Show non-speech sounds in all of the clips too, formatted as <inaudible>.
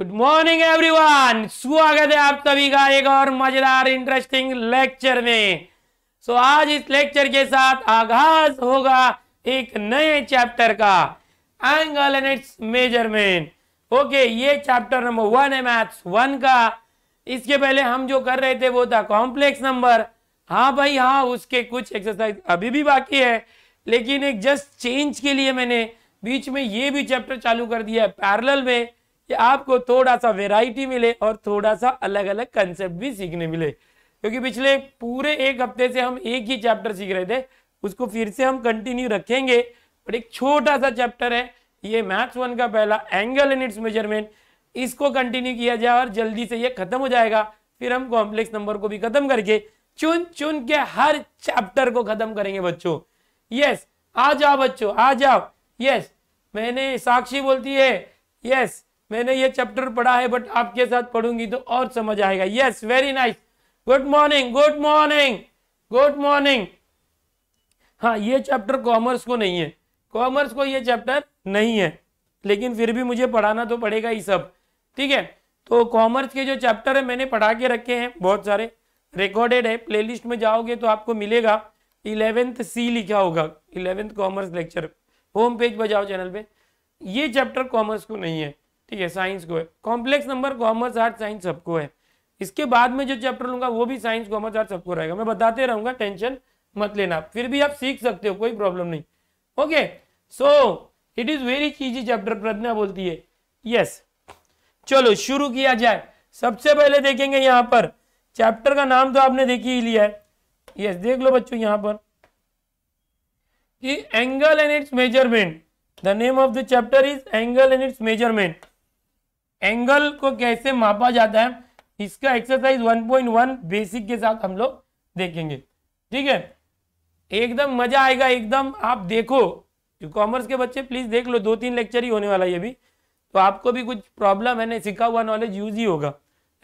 Good morning everyone स्वागत है आप सभी का एक और मजेदार इंटरेस्टिंग लेक्चर में सो so, आज इस लेक्चर के साथ आगाज होगा एक नए चैप्टर का angle and its measurement okay ये चैप्टर नंबर वन है मैथ्स वन का इसके पहले हम जो कर रहे थे वो था कॉम्प्लेक्स नंबर हाँ भाई हाँ उसके कुछ एक्सरसाइज अभी भी बाकी है लेकिन एक जस्ट चेंज के लिए मैंने बीच में ये भी चैप्टर चालू कर दिया है पैरल में कि आपको थोड़ा सा वेराइटी मिले और थोड़ा सा अलग अलग कंसेप्ट भी सीखने मिले क्योंकि पिछले पूरे एक हफ्ते से हम एक ही चैप्टर सीख रहे थे उसको फिर से हम कंटिन्यू रखेंगे और एक छोटा सा चैप्टर है ये मैथ्स वन का पहला एंगल इन इट्स मेजरमेंट इसको कंटिन्यू किया जाए और जल्दी से ये खत्म हो जाएगा फिर हम कॉम्प्लेक्स नंबर को भी खत्म करके चुन चुन के हर चैप्टर को खत्म करेंगे बच्चों यस आ जाओ बच्चों आ जाओ यस मैंने साक्षी बोलती है यस मैंने ये चैप्टर पढ़ा है बट आपके साथ पढ़ूंगी तो और समझ आएगा yes very nice good morning good morning good morning हाँ ये चैप्टर कॉमर्स को नहीं है कॉमर्स को ये चैप्टर नहीं है लेकिन फिर भी मुझे पढ़ाना तो पड़ेगा ही सब ठीक है तो कॉमर्स के जो चैप्टर है मैंने पढ़ा के रखे हैं बहुत सारे रिकॉर्डेड है प्लेलिस्ट में जाओगे तो आपको मिलेगा इलेवेंथ सी लिखा होगा eleventh commerce lecture home page पर जाओ चैनल पे ये चैप्टर कॉमर्स को नहीं है ठीक है साइंस को है complex number commerce art science सबको है इसके बाद में जो चैप्टर लूंगा वो भी साइंस कॉमर्स आर्ट सबको रहेगा मैं बताते रहूंगा टेंशन मत लेना फिर भी आप सीख सकते हो कोई प्रॉब्लम नहीं okay so it is very cheesy chapter Pragya बोलती है यस yes. चलो शुरू किया जाए सबसे पहले देखेंगे यहां पर चैप्टर का नाम तो आपने देखी ही लिया है यस yes, देख लो बच्चों यहां पर कि angle and its measurement the name of the chapter is angle and its measurement angle को कैसे मापा जाता है इसका एक्सरसाइज 1.1 बेसिक के साथ हम लोग देखेंगे ठीक है एकदम मजा आएगा एकदम आप देखो कॉमर्स के बच्चे प्लीज देख लो दो तीन लेक्चर ही होने वाला है ये भी तो आपको भी कुछ प्रॉब्लम है ना सीखा हुआ नॉलेज यूज ही होगा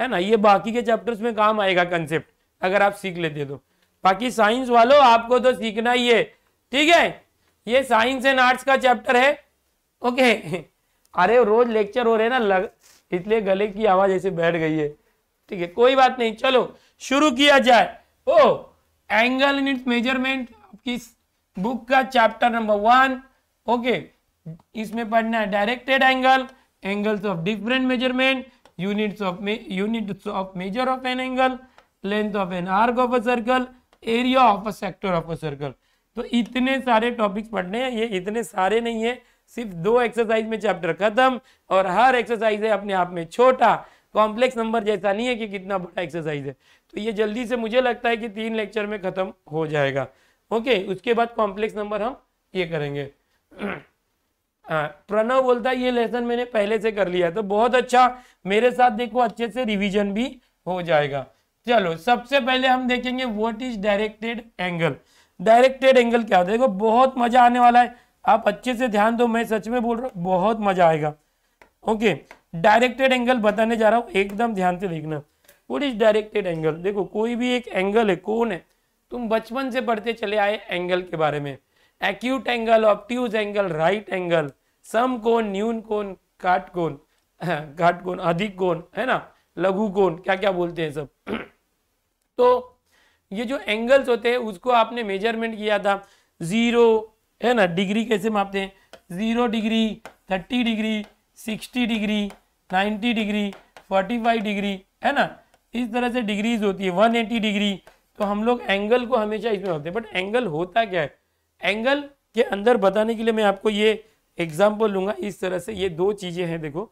है ना ये बाकी के चैप्टर्स में काम आएगा कंसेप्ट अगर आप सीख लेते तो बाकी साइंस वालों आपको तो सीखना ही है ठीक है ये साइंस एंड आर्ट्स का चैप्टर है ओके <laughs> अरे रोज लेक्चर हो रहे ना लग, इसलिए गले की आवाज ऐसे बैठ गई है ठीक है कोई बात नहीं चलो शुरू किया जाए oh angle in its measurement आपकी बुक का चैप्टर नंबर वन ओके इसमें पढ़ना है directed angle angles of different measurement units of units of measure of an angle length of an arc of a circle area of a sector of a circle तो इतने सारे topics पढ़ने हैं ये इतने सारे नहीं है सिर्फ दो एक्सरसाइज में चैप्टर खत्म और हर एक्सरसाइज है अपने आप में छोटा कॉम्प्लेक्स नंबर जैसा नहीं है कि कितना बड़ा एक्सरसाइज है तो ये जल्दी से मुझे लगता है कि तीन लेक्चर में खत्म हो जाएगा ओके उसके बाद कॉम्प्लेक्स नंबर हम ये करेंगे <clears throat> हाँ, प्रणव बोलता है ये लेसन मैंने पहले से कर लिया तो बहुत अच्छा मेरे साथ देखो अच्छे से रिविजन भी हो जाएगा चलो सबसे पहले हम देखेंगे what is directed angle directed angle क्या होता है देखो बहुत मजा आने वाला है आप अच्छे से ध्यान दो मैं सच में बोल रहा हूँ बहुत मजा आएगा ओके डायरेक्टेड एंगल बताने जा रहा हूँ एकदम ध्यान से देखना वोट इज डायरेक्टेड एंगल देखो कोई भी एक एंगल है कौन है तुम बचपन से पढ़ते चले आए एंगल के बारे में acute angle obtuse angle right angle सम कौन न्यून कौन काट कौन घाट कौन <clears throat> अधिक कौन है ना लघु कौन क्या क्या बोलते हैं सब <clears throat> तो ये जो एंगल्स होते हैं उसको आपने मेजरमेंट किया था जीरो है ना डिग्री कैसे मापते हैं zero degree thirty degree sixty degree ninety degree forty five degree है ना इस तरह से डिग्रीज होती है वन एटी डिग्री तो हम लोग एंगल को हमेशा इसमें मापते हैं बट एंगल होता क्या है एंगल के अंदर बताने के लिए मैं आपको ये एग्जाम्पल लूँगा इस तरह से ये दो चीज़ें हैं देखो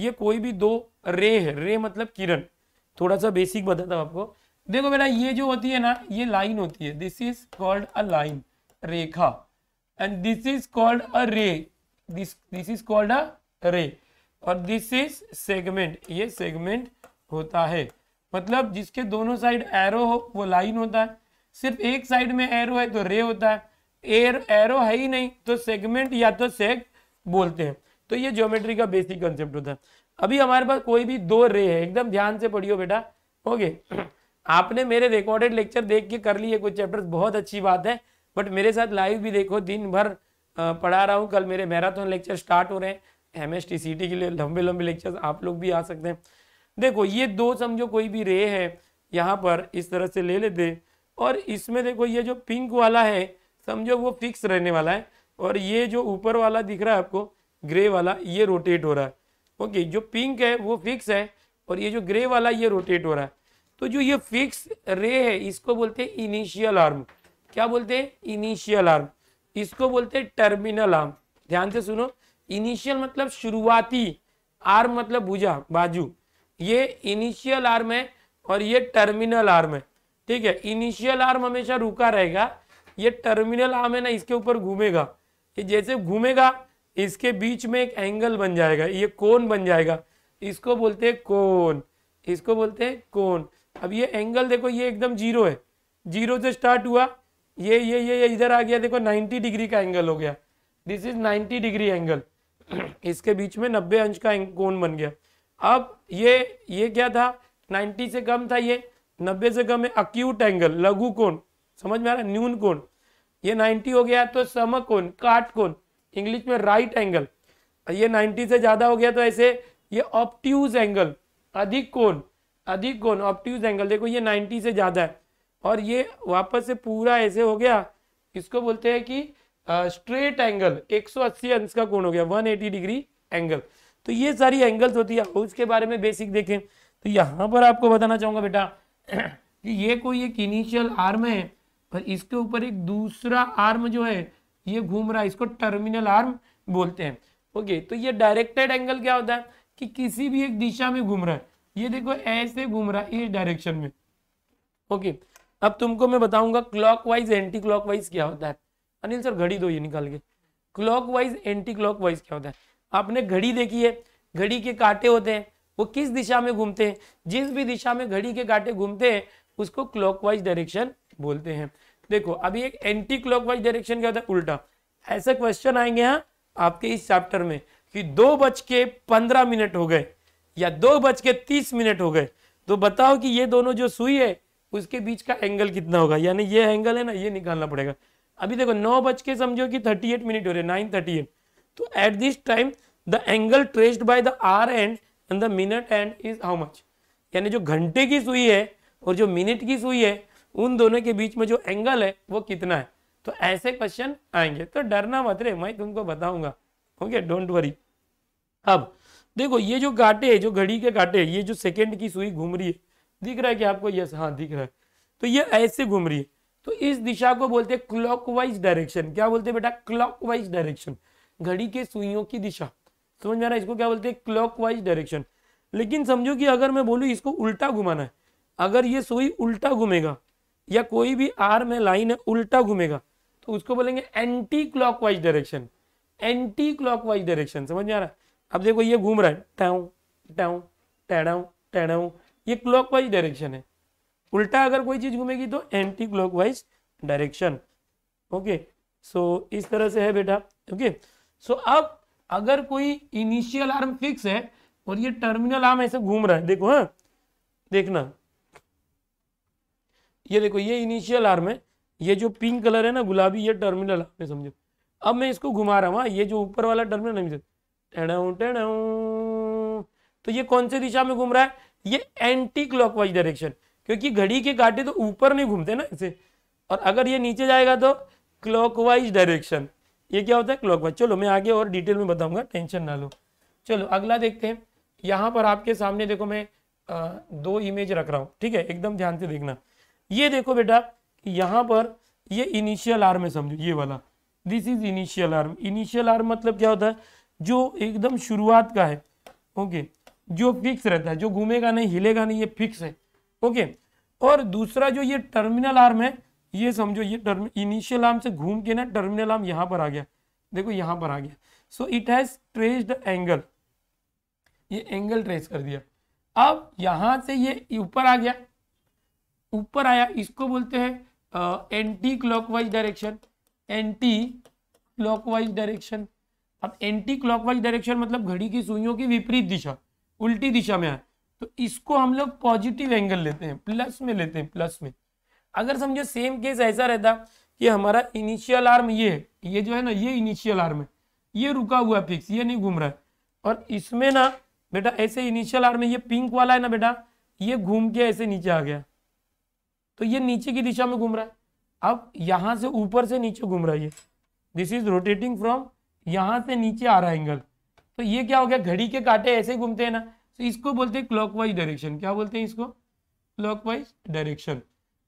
ये कोई भी दो रे है रे मतलब किरण थोड़ा सा बेसिक बताता हूँ आपको देखो बेटा ये जो होती है ना ये लाइन होती है this is called a line रेखा and this is called a ray this this is called a ray और दिस इज सेगमेंट ये सेगमेंट होता है मतलब जिसके दोनों साइड एरो हो वो लाइन होता है सिर्फ एक साइड में एरो है तो रे होता है एर एरो है ही नहीं तो सेगमेंट या तो सेग बोलते हैं तो ये ज्योमेट्री का बेसिक कंसेप्ट होता है अभी हमारे पास कोई भी दो रे है एकदम ध्यान से पढ़ियो बेटा ओके <clears throat> आपने मेरे रिकॉर्डेड लेक्चर देख के कर लिए कुछ चैप्टर्स बहुत अच्छी बात है बट मेरे साथ लाइव भी देखो दिन भर पढ़ा रहा हूँ कल मेरे मैराथन लेक्चर स्टार्ट हो रहे हैं M S T C T के लिए लंबे लंबे लेक्चर आप लोग भी आ सकते हैं देखो ये दो समझो कोई भी रे है यहाँ पर इस तरह से ले लेते और इसमें देखो ये जो पिंक वाला है समझो वो फिक्स रहने वाला है और ये जो ऊपर वाला दिख रहा है आपको ग्रे वाला ये रोटेट हो रहा है ओके जो पिंक है वो फिक्स है और ये जो ग्रे वाला ये रोटेट हो रहा है तो जो ये फिक्स रे है इसको बोलते हैं इनिशियल आर्म क्या बोलते हैं इनिशियल आर्म इसको बोलते हैं टर्मिनल आर्म ध्यान से सुनो इनिशियल मतलब शुरुआती आर्म मतलब भुजा बाजू ये इनिशियल आर्म है और ये टर्मिनल आर्म है ठीक है इनिशियल आर्म हमेशा रुका रहेगा ये टर्मिनल आर्म है ना इसके ऊपर घूमेगा ये जैसे घूमेगा इसके बीच में एक एंगल बन जाएगा ये कोन बन जाएगा इसको बोलते हैं कोन इसको बोलते हैं कोन अब ये एंगल देखो ये एकदम जीरो है जीरो से स्टार्ट हुआ ये ये ये ये इधर आ गया देखो 90 डिग्री का एंगल हो गया दिस इज 90 डिग्री एंगल <clears throat> इसके बीच में 90 अंश का कोण बन गया अब ये ये क्या था 90 से कम था ये 90 से कम है अक्यूट एंगल लघु कोण समझ में आ रहा न्यून कोण ये 90 हो गया तो सम कोण काट कोण इंग्लिश में राइट एंगल ये 90 से ज्यादा हो गया तो ऐसे ये ऑप्टूज एंगल अधिक कोण अधिक कोण ऑप्टूज एंगल देखो ये नाइन्टी से ज्यादा है और ये वापस से पूरा ऐसे हो गया इसको बोलते हैं कि स्ट्रेट एंगल 180 अंश का कोण हो गया 180 डिग्री एंगल तो ये सारी एंगल्स होती है हाउस के बारे में बेसिक देखें तो यहाँ पर आपको बताना चाहूंगा बेटा <clears throat> कि ये कोई एक इनिशियल आर्म है पर इसके ऊपर एक दूसरा आर्म जो है ये घूम रहा है इसको टर्मिनल आर्म बोलते हैं ओके तो ये डायरेक्टेड एंगल क्या होता है कि किसी भी एक दिशा में घूम रहा है ये देखो ऐसे घूम रहा है इस डायरेक्शन में ओके okay. अब तुमको मैं बताऊंगा क्लॉकवाइज एंटी क्लॉकवाइज क्या होता है अनिल सर घड़ी दो ये निकाल के क्लॉकवाइज एंटी क्लॉकवाइज क्या होता है आपने घड़ी देखी है घड़ी के कांटे होते हैं वो किस दिशा में घूमते हैं जिस भी दिशा में घड़ी के कांटे घूमते हैं उसको क्लॉकवाइज डायरेक्शन बोलते हैं देखो अभी एक एंटी क्लॉकवाइज डायरेक्शन क्या होता है उल्टा ऐसे क्वेश्चन आएंगे यहाँ आपके इस चैप्टर में कि दो बज के पंद्रह मिनट हो गए या दो बज के तीस मिनट हो गए तो बताओ कि ये दोनों जो सुई है उसके बीच का एंगल कितना होगा यानी ये एंगल है ना ये निकालना पड़ेगा अभी देखो नौ बज के समझो कि थर्टी एट मिनट हो रहे नाइन थर्टी एट तो eight this time the angle traced by the hour hand and the minute hand is how much यानी जो घंटे की सुई है और जो मिनट की सुई है उन दोनों के बीच में जो एंगल है वो कितना है तो ऐसे क्वेश्चन आएंगे तो डरना मत रे मैं तुमको बताऊंगा ओके डोंट वरी अब देखो ये जो काटे जो घड़ी के घाटे ये जो सेकेंड की सुई घूम रही है दिख रहा है कि आपको यस हाँ दिख रहा है तो ये ऐसे घूम रही है तो इस दिशा को बोलते हैं क्लॉकवाइज डायरेक्शन क्या बोलते हैं बेटा क्लॉकवाइज डायरेक्शन घड़ी के सुइयों की दिशा समझ में आ रहा है इसको क्या बोलते हैं क्लॉकवाइज डायरेक्शन लेकिन समझो कि अगर मैं बोलूँ इसको उल्टा घुमाना है अगर ये सुई उल्टा घूमेगा या कोई भी आर में लाइन है उल्टा घूमेगा तो उसको बोलेंगे anticlockwise direction anticlockwise direction समझ में आ रहा है अब देखो ये घूम रहा है टाऊ टाऊ टैडाऊ टैडाऊ ये क्लॉकवाइज डायरेक्शन है उल्टा अगर कोई चीज़ घूमेगी तो anticlockwise direction okay so इस तरह से है बेटा ओके सो अब अगर कोई इनिशियल आर्म फिक्स है और ये टर्मिनल आर्म ऐसे घूम रहा है देखो हाँ देखना ये देखो ये इनिशियल आर्म है ये जो पिंक कलर है ना गुलाबी ये टर्मिनल आर्म है समझो अब मैं इसको घुमा रहा हूँ हाँ? ये जो ऊपर वाला टर्मिनल नहीं टेढ़ तो ये कौन से दिशा में घूम रहा है ये एंटी क्लॉकवाइज डायरेक्शन क्योंकि घड़ी के कांटे तो ऊपर नहीं घूमते ना इसे और अगर ये नीचे जाएगा तो क्लॉकवाइज डायरेक्शन ये क्या होता है क्लॉकवाइज चलो मैं आगे और डिटेल में बताऊंगा टेंशन ना लो चलो अगला देखते हैं यहाँ पर आपके सामने देखो मैं आ, दो इमेज रख रहा हूँ ठीक है एकदम ध्यान से देखना ये देखो बेटा यहाँ पर ये इनिशियल आर्म है समझो ये वाला this is initial arm initial arm मतलब क्या होता है जो एकदम शुरुआत का है ओके okay. जो फिक्स रहता है जो घूमेगा नहीं हिलेगा नहीं ये फिक्स है ओके और दूसरा जो ये टर्मिनल आर्म है ये समझो ये इनिशियल आर्म से घूम के ना टर्मिनल आर्म यहां पर आ गया देखो यहां पर आ गया so it has the angle ये एंगल ट्रेस कर दिया अब यहां से ये ऊपर आ गया ऊपर आया इसको बोलते हैं anticlockwise direction anticlockwise direction अब एंटी क्लॉकवाइज डायरेक्शन मतलब घड़ी की सुइयों की विपरीत दिशा उल्टी दिशा में आए तो इसको हम लोग पॉजिटिव एंगल लेते हैं प्लस में लेते हैं प्लस में अगर समझो सेम केस ऐसा रहता कि हमारा इनिशियल आर्म ये ये जो है ना ये इनिशियल आर्म है ये रुका हुआ है फिक्स ये नहीं घूम रहा है और इसमें ना बेटा ऐसे इनिशियल आर्म ये पिंक वाला है ना बेटा ये घूम के ऐसे नीचे आ गया तो ये नीचे की दिशा में घूम रहा है अब यहां से ऊपर से नीचे घूम रहा है ये दिस इज रोटेटिंग फ्रॉम यहां से नीचे आ रहा है एंगल तो ये क्या हो गया घड़ी के कांटे ऐसे घूमते हैं ना तो इसको बोलते हैं क्लॉकवाइज डायरेक्शन क्या बोलते हैं इसको क्लॉकवाइज डायरेक्शन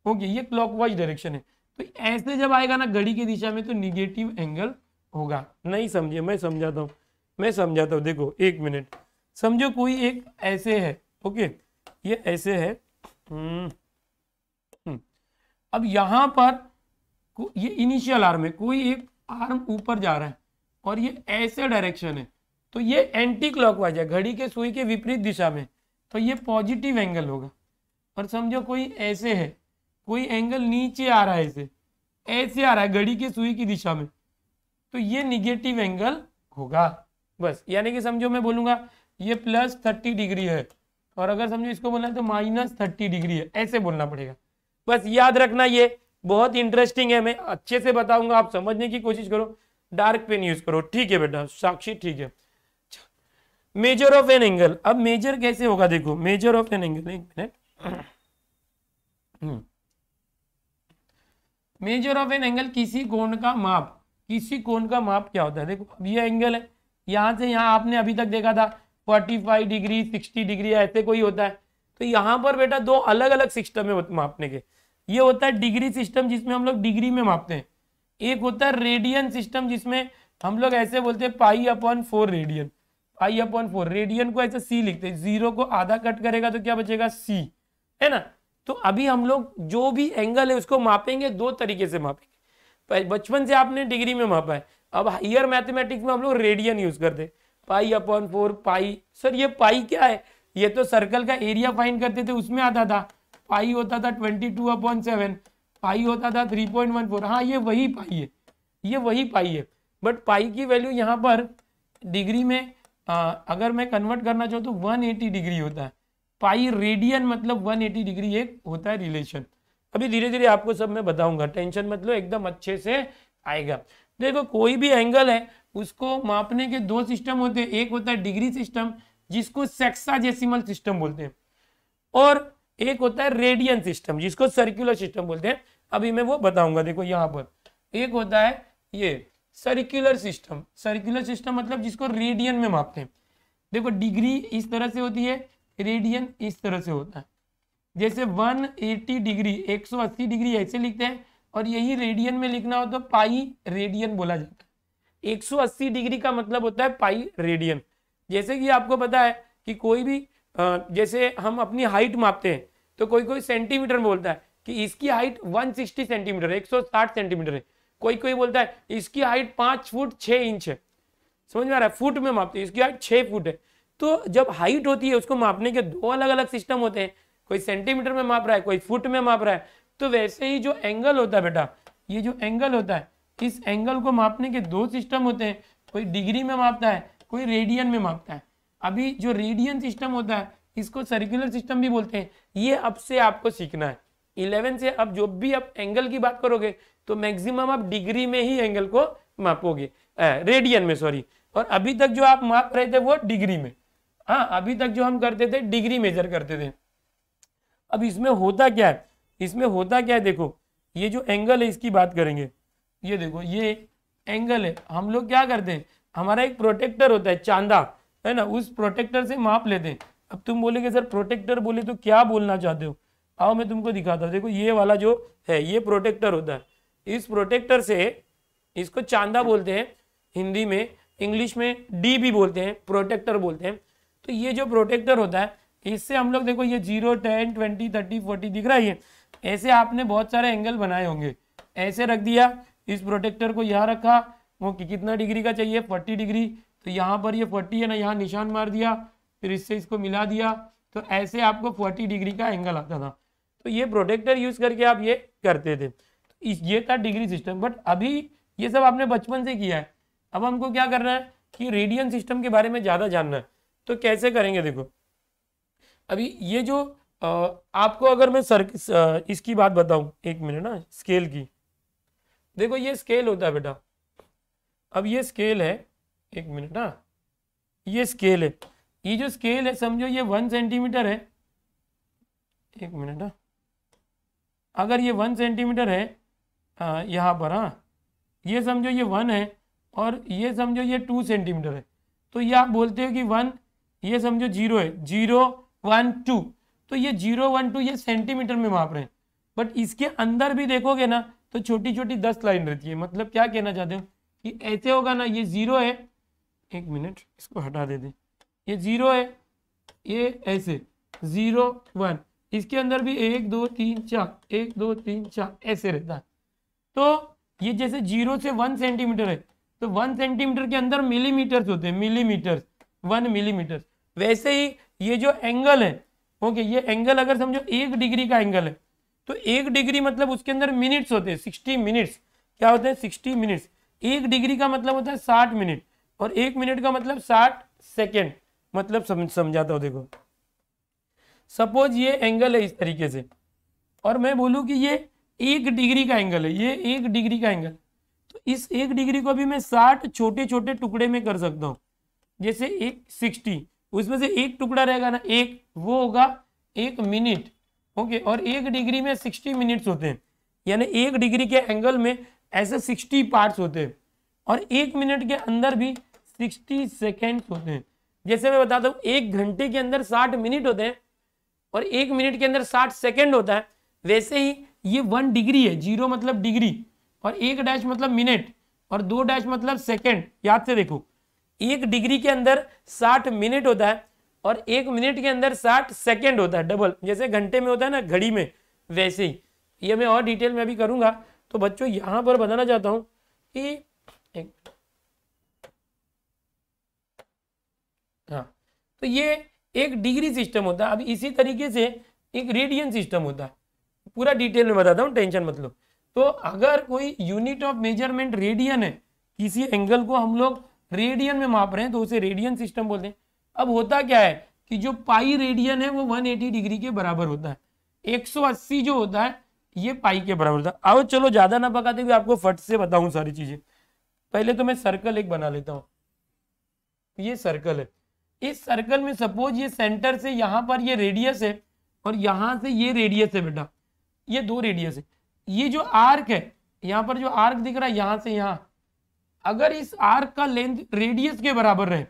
ओके ये क्लॉकवाइज डायरेक्शन है तो ऐसे जब आएगा ना घड़ी की दिशा में तो निगेटिव एंगल होगा नहीं समझे मैं समझाता हूँ मैं समझाता हूँ देखो एक मिनट समझो कोई एक ऐसे है ओके ये ऐसे है हम्म, हम्म। अब यहाँ पर ये इनिशियल आर्म है कोई एक आर्म ऊपर जा रहा है और ये ऐसे डायरेक्शन है तो ये एंटी क्लॉकवाइज है घड़ी के सुई के विपरीत दिशा में तो ये पॉजिटिव एंगल होगा और समझो कोई ऐसे है कोई एंगल नीचे आ रहा है ऐसे ऐसे आ रहा है घड़ी के सुई की दिशा में तो ये निगेटिव एंगल होगा बस यानी कि समझो मैं बोलूंगा ये प्लस थर्टी डिग्री है और अगर समझो इसको बोलना है तो माइनस थर्टी डिग्री है ऐसे बोलना पड़ेगा बस याद रखना ये बहुत इंटरेस्टिंग है मैं अच्छे से बताऊंगा आप समझने की कोशिश करो डार्क पेन यूज करो ठीक है बेटा साक्षी ठीक है मेजर ऑफ एन एंगल अब मेजर कैसे होगा देखो मेजर ऑफ एन एंगल एक minute measure of an angle किसी कोण का माप किसी कोण का माप क्या होता है देखो अब ये एंगल है यहाँ से यहाँ आपने अभी तक देखा था 45 डिग्री 60 डिग्री ऐसे कोई होता है तो यहां पर बेटा दो अलग अलग सिस्टम है मापने के ये होता है डिग्री सिस्टम जिसमें हम लोग डिग्री में मापते हैं एक होता है रेडियन सिस्टम जिसमें हम लोग ऐसे बोलते हैं pi upon four radian pi upon four radian को ऐसे सी लिखते हैं जीरो को आधा कट करेगा तो क्या बचेगा सी है ना तो अभी हम लोग जो भी एंगल है उसको मापेंगे दो तरीके से मापेंगे बचपन से आपने डिग्री में मापा है अब हायर मैथमेटिक्स में हम लोग रेडियन यूज करते pi upon four pi sir ये पाई क्या है ये तो सर्कल का एरिया फाइंड करते थे उसमें आता था पाई होता था twenty two upon seven pi होता था थ्री पॉइंट वन फोर हाँ ये वही पाई है ये वही पाई है बट पाई की वैल्यू यहाँ पर डिग्री में अगर मैं कन्वर्ट करना चाहूँ तो 180 डिग्री होता है पाई रेडियन मतलब 180 डिग्री एक होता है रिलेशन अभी धीरे धीरे आपको सब मैं बताऊंगा टेंशन मतलब एकदम अच्छे से आएगा देखो कोई भी एंगल है उसको मापने के दो सिस्टम होते हैं एक होता है डिग्री सिस्टम जिसको जेसिमल सिस्टम बोलते हैं और एक होता है रेडियन सिस्टम जिसको सर्कुलर सिस्टम बोलते हैं अभी मैं वो बताऊंगा देखो यहाँ पर एक होता है ये सर्कुलर सिस्टम सर्कुलर सिस्टम मतलब जिसको रेडियन में मापते हैं देखो डिग्री इस तरह से होती है रेडियन इस तरह से होता है जैसे 180 डिग्री 180 डिग्री ऐसे लिखते हैं और यही रेडियन में लिखना हो तो पाई रेडियन बोला जाता है 180 डिग्री का मतलब होता है पाई रेडियन जैसे कि आपको पता है कि कोई भी जैसे हम अपनी हाइट मापते हैं तो कोई कोई सेंटीमीटर बोलता है कि इसकी हाइट 160 सेंटीमीटर 160 सेंटीमीटर है कोई कोई बोलता है इसकी हाइट पांच फुट छ इंच है समझ में आ रहा है फुट में मापते हैं इसकी हाइट छह फुट है तो जब हाइट होती है उसको मापने के दो अलग अलग सिस्टम होते हैं कोई सेंटीमीटर में माप रहा है कोई फुट में माप रहा है तो वैसे ही जो एंगल होता है बेटा ये जो एंगल होता है इस एंगल को मापने के दो सिस्टम होते हैं कोई डिग्री में मापता है कोई रेडियन में मापता है अभी जो रेडियन सिस्टम होता है इसको सर्कुलर सिस्टम भी बोलते हैं ये अब से आपको सीखना है इलेवन से अब जो भी आप एंगल की बात करोगे तो मैक्सिमम आप डिग्री में ही एंगल को मापोगे रेडियन में सॉरी और अभी तक जो आप माप रहे थे वो डिग्री में हाँ अभी तक जो हम करते थे डिग्री मेजर करते थे अब इसमें होता क्या है इसमें होता क्या है देखो ये जो एंगल है इसकी बात करेंगे ये देखो ये एंगल है हम लोग क्या करते हैं हमारा एक प्रोटेक्टर होता है चांदा है ना उस प्रोटेक्टर से माप लेते हैं अब तुम बोलेगे सर प्रोटेक्टर बोले तो क्या बोलना चाहते हो आओ मैं तुमको दिखाता हूँ देखो ये वाला जो है ये प्रोटेक्टर होता है इस प्रोटेक्टर से इसको चांदा बोलते हैं हिंदी में इंग्लिश में डी भी बोलते हैं प्रोटेक्टर बोलते हैं तो ये जो प्रोटेक्टर होता है इससे हम लोग देखो ये zero ten twenty thirty forty दिख रहा है ऐसे आपने बहुत सारे एंगल बनाए होंगे ऐसे रख दिया इस प्रोटेक्टर को यहाँ रखा वो कि कितना डिग्री का चाहिए फोर्टी डिग्री तो यहाँ पर ये फोर्टी है ना यहाँ निशान मार दिया फिर इससे इसको मिला दिया तो ऐसे आपको फोर्टी डिग्री का एंगल आता था तो ये प्रोटेक्टर यूज़ करके आप ये करते थे ये था डिग्री सिस्टम बट अभी ये सब आपने बचपन से किया है अब हमको क्या करना है कि रेडियन सिस्टम के बारे में ज़्यादा जानना है तो कैसे करेंगे देखो अभी ये जो आ, आपको अगर मैं सर इसकी बात बताऊं एक मिनट ना स्केल की देखो ये स्केल होता है बेटा अब ये स्केल है एक मिनट ना ये स्केल है ये जो स्केल है समझो ये वन सेंटीमीटर है एक मिनट ना अगर ये वन सेंटीमीटर है हाँ, यहाँ पर हाँ ये समझो ये वन है और ये समझो ये टू सेंटीमीटर है तो ये आप बोलते हो कि वन ये समझो जीरो है जीरो वन टू तो ये जीरो वन टू ये सेंटीमीटर में माप रहे हैं बट इसके अंदर भी देखोगे ना तो छोटी छोटी दस लाइन रहती है मतलब क्या कहना चाहते हो कि ऐसे होगा ना ये जीरो है एक मिनट इसको हटा दे दें ये जीरो है ये ऐसे जीरो वन इसके अंदर भी एक दो तीन चार एक दो तीन चार ऐसे रहता है तो ये जैसे जीरो से वन सेंटीमीटर है तो वन सेंटीमीटर के अंदर मिलीमीटर होते हैं मिलीमीटर वन मिलीमीटर वैसे ही ये जो एंगल है ओके ये एंगल अगर समझो एक डिग्री का एंगल है तो एक डिग्री मतलब उसके अंदर मिनट्स होते हैं सिक्सटी मिनट्स क्या होते हैं सिक्सटी मिनट्स एक डिग्री का मतलब होता है साठ मिनट और एक मिनट का मतलब साठ सेकेंड मतलब समझ समझाता हूँ देखो सपोज ये एंगल है इस तरीके से और मैं बोलूँ कि ये एक डिग्री का एंगल है ये एक डिग्री का एंगल तो इस एक डिग्री को भी मैं साठ छोटे छोटे टुकड़े में कर सकता हूँ जैसे एक सिक्सटी उसमें से एक टुकड़ा रहेगा ना एक वो होगा एक मिनट ओके और एक डिग्री में सिक्सटी मिनट्स होते हैं यानी एक डिग्री के एंगल में ऐसे सिक्सटी पार्ट्स होते हैं और एक मिनट के अंदर भी सिक्सटी सेकेंड्स होते हैं जैसे मैं बताता हूँ एक घंटे के अंदर साठ मिनट होते हैं और एक मिनट के अंदर साठ सेकेंड होता है वैसे ही ये वन डिग्री है जीरो मतलब डिग्री और एक डैश मतलब मिनट और दो डैश मतलब सेकेंड याद से देखो एक डिग्री के अंदर साठ मिनट होता है और एक मिनट के अंदर साठ सेकेंड होता है डबल जैसे घंटे में होता है ना घड़ी में वैसे ही ये मैं और डिटेल में अभी करूंगा तो बच्चों यहां पर बताना चाहता हूं कि एक हाँ तो ये एक डिग्री सिस्टम होता है अब इसी तरीके से एक रेडियन सिस्टम होता है पूरा डिटेल में बताता हूँ टेंशन मत लो तो अगर कोई यूनिट ऑफ मेजरमेंट रेडियन है किसी एंगल को हम लोग रेडियन में माप रहे हैं तो उसे रेडियन सिस्टम बोलते हैं अब होता क्या है कि जो पाई रेडियन है वो 180 डिग्री के बराबर होता है 180 जो होता है ये पाई के बराबर होता है अब चलो ज्यादा ना पकाते हुए आपको फट से बताऊं सारी चीजें पहले तो मैं सर्कल एक बना लेता हूँ ये सर्कल है इस सर्कल में सपोज ये सेंटर से यहाँ पर ये रेडियस है और यहाँ से ये रेडियस है बेटा ये दो रेडियस है ये जो आर्क है यहां पर जो आर्क दिख रहा है यहां से यहां अगर इस आर्क का लेंथ रेडियस के बराबर रहे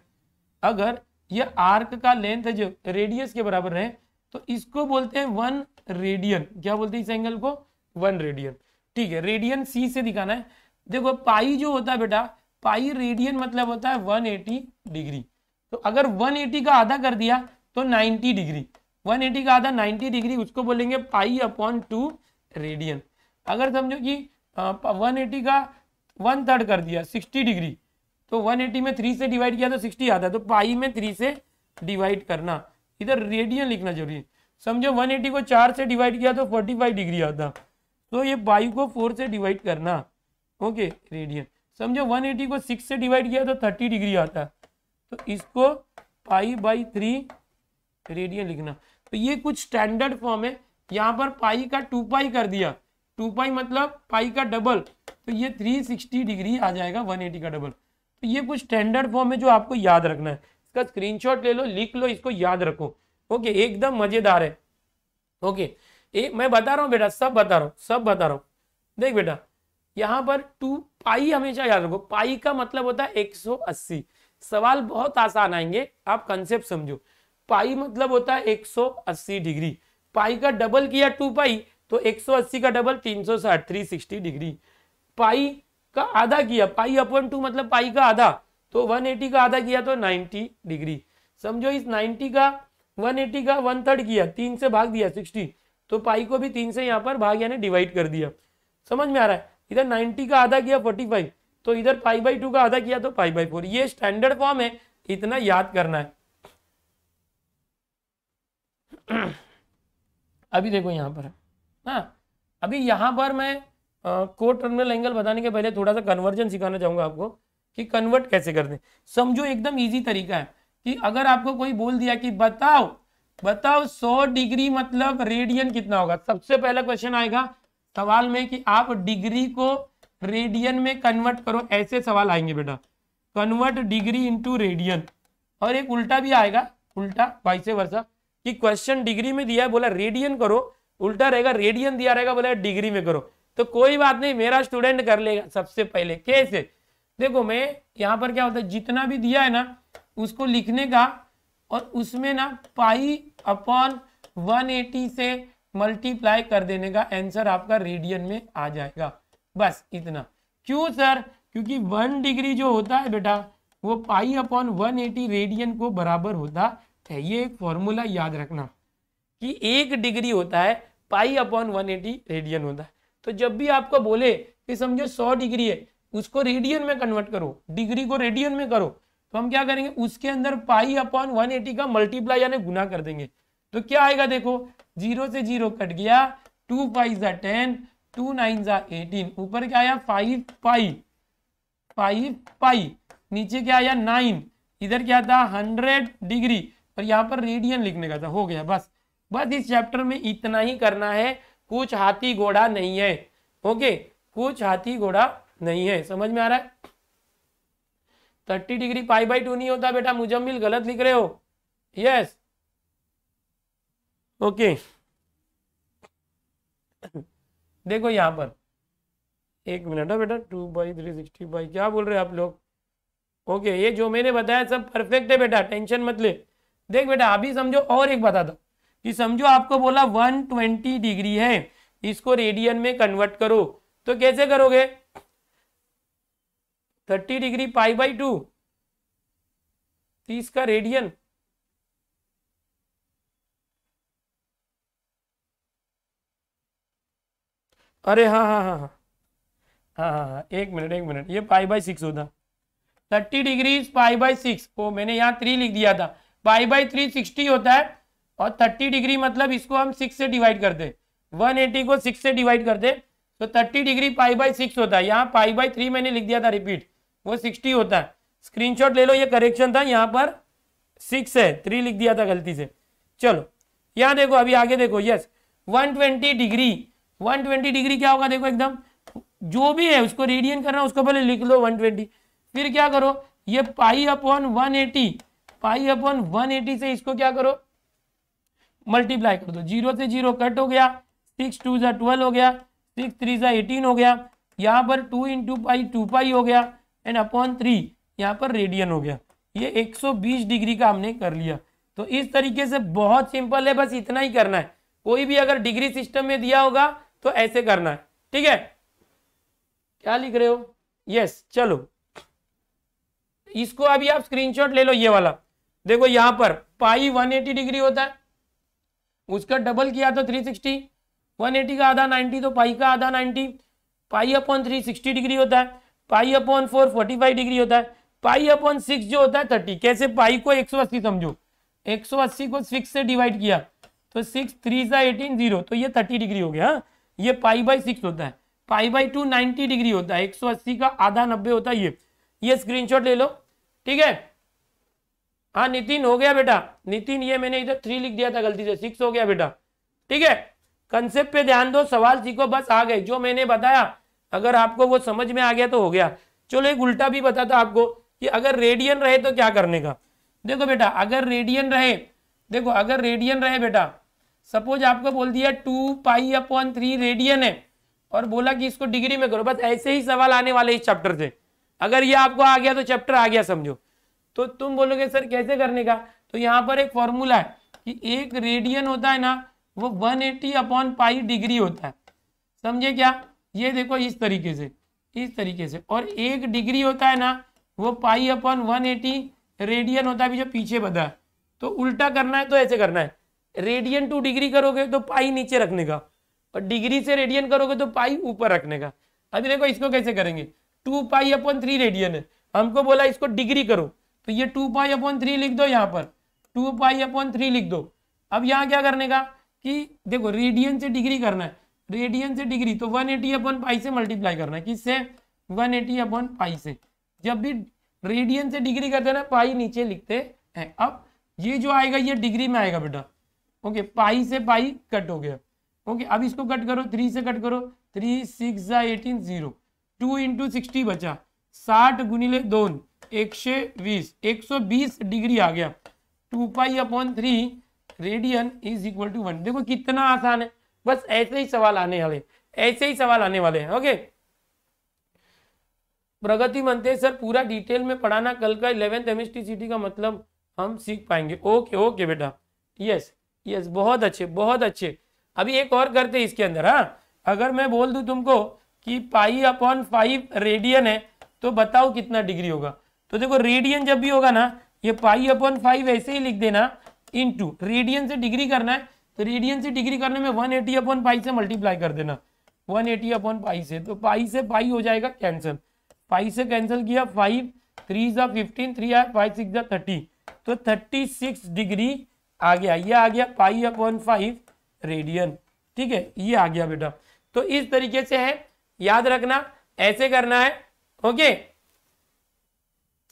अगर ये आर्क का लेंथ है जो रेडियस के बराबर रहे तो इसको बोलते हैं वन रेडियन क्या बोलते हैं इस एंगल को वन रेडियन ठीक है रेडियन सी से दिखाना है देखो पाई जो होता है बेटा पाई रेडियन मतलब होता है 180 डिग्री तो अगर 180 का आधा कर दिया तो 90 डिग्री वन का आधा नाइन्टी डिग्री उसको बोलेंगे पाई अपॉन टू रेडियन अगर समझो कि वन एटी का वन थर्ड कर दिया सिक्सटी डिग्री तो वन एटी में थ्री से डिवाइड किया तो सिक्सटी आता है तो पाई में थ्री से डिवाइड करना इधर रेडियन लिखना जरूरी है समझो 180 को चार से डिवाइड किया तो 45 डिग्री आता तो ये पाई को फोर से डिवाइड करना ओके रेडियन समझो 180 को सिक्स से डिवाइड किया तो 30 डिग्री आता तो इसको पाई बाई थ्री रेडियन लिखना तो ये कुछ स्टैंडर्ड फॉर्म है यहाँ पर पाई का टू पाई कर दिया टू पाई मतलब पाई का डबल तो ये थ्री सिक्सटी डिग्री आ जाएगा वन एटी का डबल तो ये कुछ स्टैंडर्ड फॉर्म है जो आपको याद रखना है इसका स्क्रीनशॉट ले लो लिख लो इसको याद रखो ओके एकदम मजेदार है ओके ए, मैं बता रहा हूँ बेटा सब बता रहा हूँ सब बता रहा हूँ देख बेटा यहाँ पर टू पाई हमेशा याद रखो पाई का मतलब होता है 180 सवाल बहुत आसान आएंगे आप कंसेप्ट समझो पाई मतलब होता है 180 डिग्री पाई का डबल किया टू पाई तो 180 का डबल 360 360 डिग्री पाई का आधा किया पाई अपॉन टू मतलब पाई का आधा तो 180 का आधा किया तो 90 डिग्री समझो इस 90 का 180 का वन थर्ड किया तीन से भाग दिया 60 तो पाई को भी तीन से यहाँ पर भाग यानी डिवाइड कर दिया समझ में आ रहा है इधर 90 का आधा किया 45 तो इधर पाई बाई टू का आधा किया तो पाई बाई फोर ये स्टैंडर्ड फॉर्म है इतना याद करना है <clears throat> अभी देखो यहाँ पर हाँ अभी यहाँ पर मैं को टर्मिनल एंगल बताने के पहले थोड़ा सा कन्वर्जन सिखाना चाहूँगा आपको कि कन्वर्ट कैसे कर दें समझो एकदम ईजी तरीका है कि अगर आपको कोई बोल दिया कि बताओ बताओ 100 डिग्री मतलब रेडियन कितना होगा सबसे पहला क्वेश्चन आएगा सवाल में कि आप डिग्री को रेडियन में कन्वर्ट करो ऐसे सवाल आएंगे बेटा कन्वर्ट डिग्री इंटू रेडियन और एक उल्टा भी आएगा उल्टा वाइसे वर्षा कि क्वेश्चन डिग्री में दिया है बोला रेडियन करो उल्टा रहेगा रेडियन दिया रहेगा बोला डिग्री में करो तो कोई बात नहीं मेरा स्टूडेंट कर लेगा सबसे पहले कैसे देखो मैं यहाँ पर क्या होता है जितना भी दिया है ना उसको लिखने का और उसमें ना पाई अपॉन एटी से मल्टीप्लाई कर देने का आंसर आपका रेडियन में आ जाएगा बस इतना क्यों सर क्योंकि वन डिग्री जो होता है बेटा वो पाई अपॉन एटी रेडियन को बराबर होता है ये एक फॉर्मूला याद रखना कि एक डिग्री होता है pi upon one eighty radian होता है तो जब भी आपको बोले कि समझो सौ डिग्री है उसको रेडियन में कन्वर्ट करो डिग्री को रेडियन में करो तो हम क्या करेंगे उसके अंदर पाई अपॉन वन एटी का मल्टीप्लाई यानी गुना कर देंगे तो क्या आएगा देखो जीरो से जीरो कट गया टू फाइव जा टेन टू नाइन जा एटीन ऊपर क्या आया फाइव पाई फाइव पाई नीचे क्या आया नाइन इधर क्या था हंड्रेड डिग्री और यहाँ पर रेडियन लिखने का था हो गया बस बस इस चैप्टर में इतना ही करना है कुछ हाथी घोड़ा नहीं है ओके कुछ हाथी घोड़ा नहीं है समझ में आ रहा है thirty degree pi by two नहीं होता बेटा मुजम्मिल गलत लिख रहे हो यस ओके देखो यहां पर एक मिनट है हाँ बेटा two by three sixty by क्या बोल रहे हैं आप लोग ओके ये जो मैंने बताया सब परफेक्ट है बेटा टेंशन मत ले देख बेटा अभी समझो और एक बता दो कि समझो आपको बोला 120 डिग्री है इसको रेडियन में कन्वर्ट करो तो कैसे करोगे 30 डिग्री पाई बाई टू तीस का रेडियन अरे हाँ हाँ हाँ हाँ हाँ हाँ हाँ एक मिनट एक मिनट ये पाई बाई सिक्स होता thirty degree pi by six oh मैंने यहाँ थ्री लिख दिया था पाई बाई थ्री सिक्सटी होता है और थर्टी डिग्री मतलब इसको हम सिक्स से डिवाइड कर दे वन एटी को सिक्स से डिवाइड कर दे तो thirty degree pi by six होता है यहाँ पाई बाई थ्री मैंने लिख दिया था रिपीट वो सिक्सटी होता है स्क्रीनशॉट ले लो ये करेक्शन था यहाँ पर सिक्स है थ्री लिख दिया था गलती से चलो यहाँ देखो अभी आगे देखो यस 120 डिग्री 120 डिग्री क्या होगा देखो एकदम जो भी है उसको रेडियन करना उसको पहले लिख लो 120 फिर क्या करो ये pi upon one eighty pi upon one eighty से इसको क्या करो मल्टीप्लाई कर दो जीरो से जीरो कट हो गया सिक्स टू ज़ा ट्वेल्व हो गया सिक्स थ्री ज़ा एटीन हो गया यहाँ पर two into pi two pi हो गया एंड अपॉन थ्री यहाँ पर रेडियन हो गया ये 120 डिग्री का हमने कर लिया तो इस तरीके से बहुत सिंपल है बस इतना ही करना है कोई भी अगर डिग्री सिस्टम में दिया होगा तो ऐसे करना है ठीक है क्या लिख रहे हो यस yes, चलो इसको अभी आप स्क्रीनशॉट ले लो ये वाला देखो यहां पर पाई 180 डिग्री होता है उसका डबल किया तो 360 180 का आधा 90 तो पाई का आधा 90 पाई अपॉन 360 डिग्री होता है पाई अपॉन 4 45 डिग्री होता है पाई अपॉन 6 जो होता है 30 कैसे पाई को 180 समझो 180 को 6 से डिवाइड किया तो 6 थ्री सा एटीन जीरो तो ये 30 डिग्री हो गया हाँ, ये पाई बाई सिक्स होता है pi by two ninety degree होता है एक का आधा नब्बे होता है ये ये स्क्रीन ले लो ठीक है हाँ नितिन हो गया बेटा नितिन ये मैंने इधर थ्री लिख दिया था गलती से सिक्स हो गया बेटा ठीक है कंसेप्ट पे ध्यान दो सवाल सीखो बस आ गए जो मैंने बताया अगर आपको वो समझ में आ गया तो हो गया चलो एक उल्टा भी बताता आपको कि अगर रेडियन रहे तो क्या करने का देखो बेटा अगर रेडियन रहे देखो अगर रेडियन रहे बेटा सपोज आपको बोल दिया two pi upon three radian है और बोला कि इसको डिग्री में करो बस ऐसे ही सवाल आने वाले इस चैप्टर से अगर ये आपको आ गया तो चैप्टर आ गया समझो तो तुम बोलोगे सर कैसे करने का तो यहाँ पर एक फॉर्मूला है कि एक रेडियन होता है ना वो 180 एट्टी अपॉन पाई डिग्री होता है समझे क्या ये देखो इस तरीके से इस तरीके से और एक डिग्री होता है ना वो पाई अपॉन एटी रेडियन होता है जो पीछे बता है तो उल्टा करना है तो ऐसे करना है रेडियन टू डिग्री करोगे तो पाई नीचे रखने का और डिग्री से रेडियन करोगे तो पाई ऊपर रखने का अभी देखो इसको कैसे करेंगे two pi upon three radian है हमको बोला इसको डिग्री करो तो ये टू पाई अपॉन थ्री लिख दो यहाँ पर टू पाई अपॉन थ्री लिख दो अब यहाँ क्या करने का कि देखो रेडियन से डिग्री करना है रेडियन से डिग्री तो वन एटी अपॉन पाई से मल्टीप्लाई करना है किससे वन एटी अपॉन पाई से जब भी रेडियन से डिग्री करते ना पाई नीचे लिखते हैं अब ये जो आएगा ये डिग्री में आएगा बेटा ओके पाई से पाई कट हो गया ओके अब इसको कट करो थ्री से कट करो three six eighteen zero two into sixty बचा साठ गुनी ले दोन 120 एक सौ बीस डिग्री आ गया two pi upon three radian is equal to one देखो कितना आसान है बस ऐसे ही सवाल आने वाले ऐसे ही सवाल आने वाले हैं ओके प्रगति मनते सर पूरा डिटेल में पढ़ाना कल का इलेवेंथ सिटी का मतलब हम सीख पाएंगे ओके ओके बेटा यस यस बहुत अच्छे बहुत अच्छे अभी एक और करते हैं इसके अंदर हाँ अगर मैं बोल दू तुमको कि पाई अपॉन फाइव रेडियन है तो बताओ कितना डिग्री होगा तो देखो रेडियन जब भी होगा ना ये पाई अपॉन फाइव ऐसे ही लिख देना इंटू रेडियन से डिग्री करना है तो रेडियन से डिग्री करने में वन एटी अपॉन पाई से मल्टीप्लाई कर देना वन एटी अपॉन पाई से तो पाई से पाई हो जाएगा कैंसिल पाई से कैंसिल किया फाइव थ्री जा फिफ्टीन थ्री आया फाइव सिक्स जा थर्टी तो थर्टी सिक्स डिग्री आ गया ये आ गया पाई अपॉन फाइव रेडियन ठीक है ये आ गया बेटा तो इस तरीके से है याद रखना ऐसे करना है ओके okay?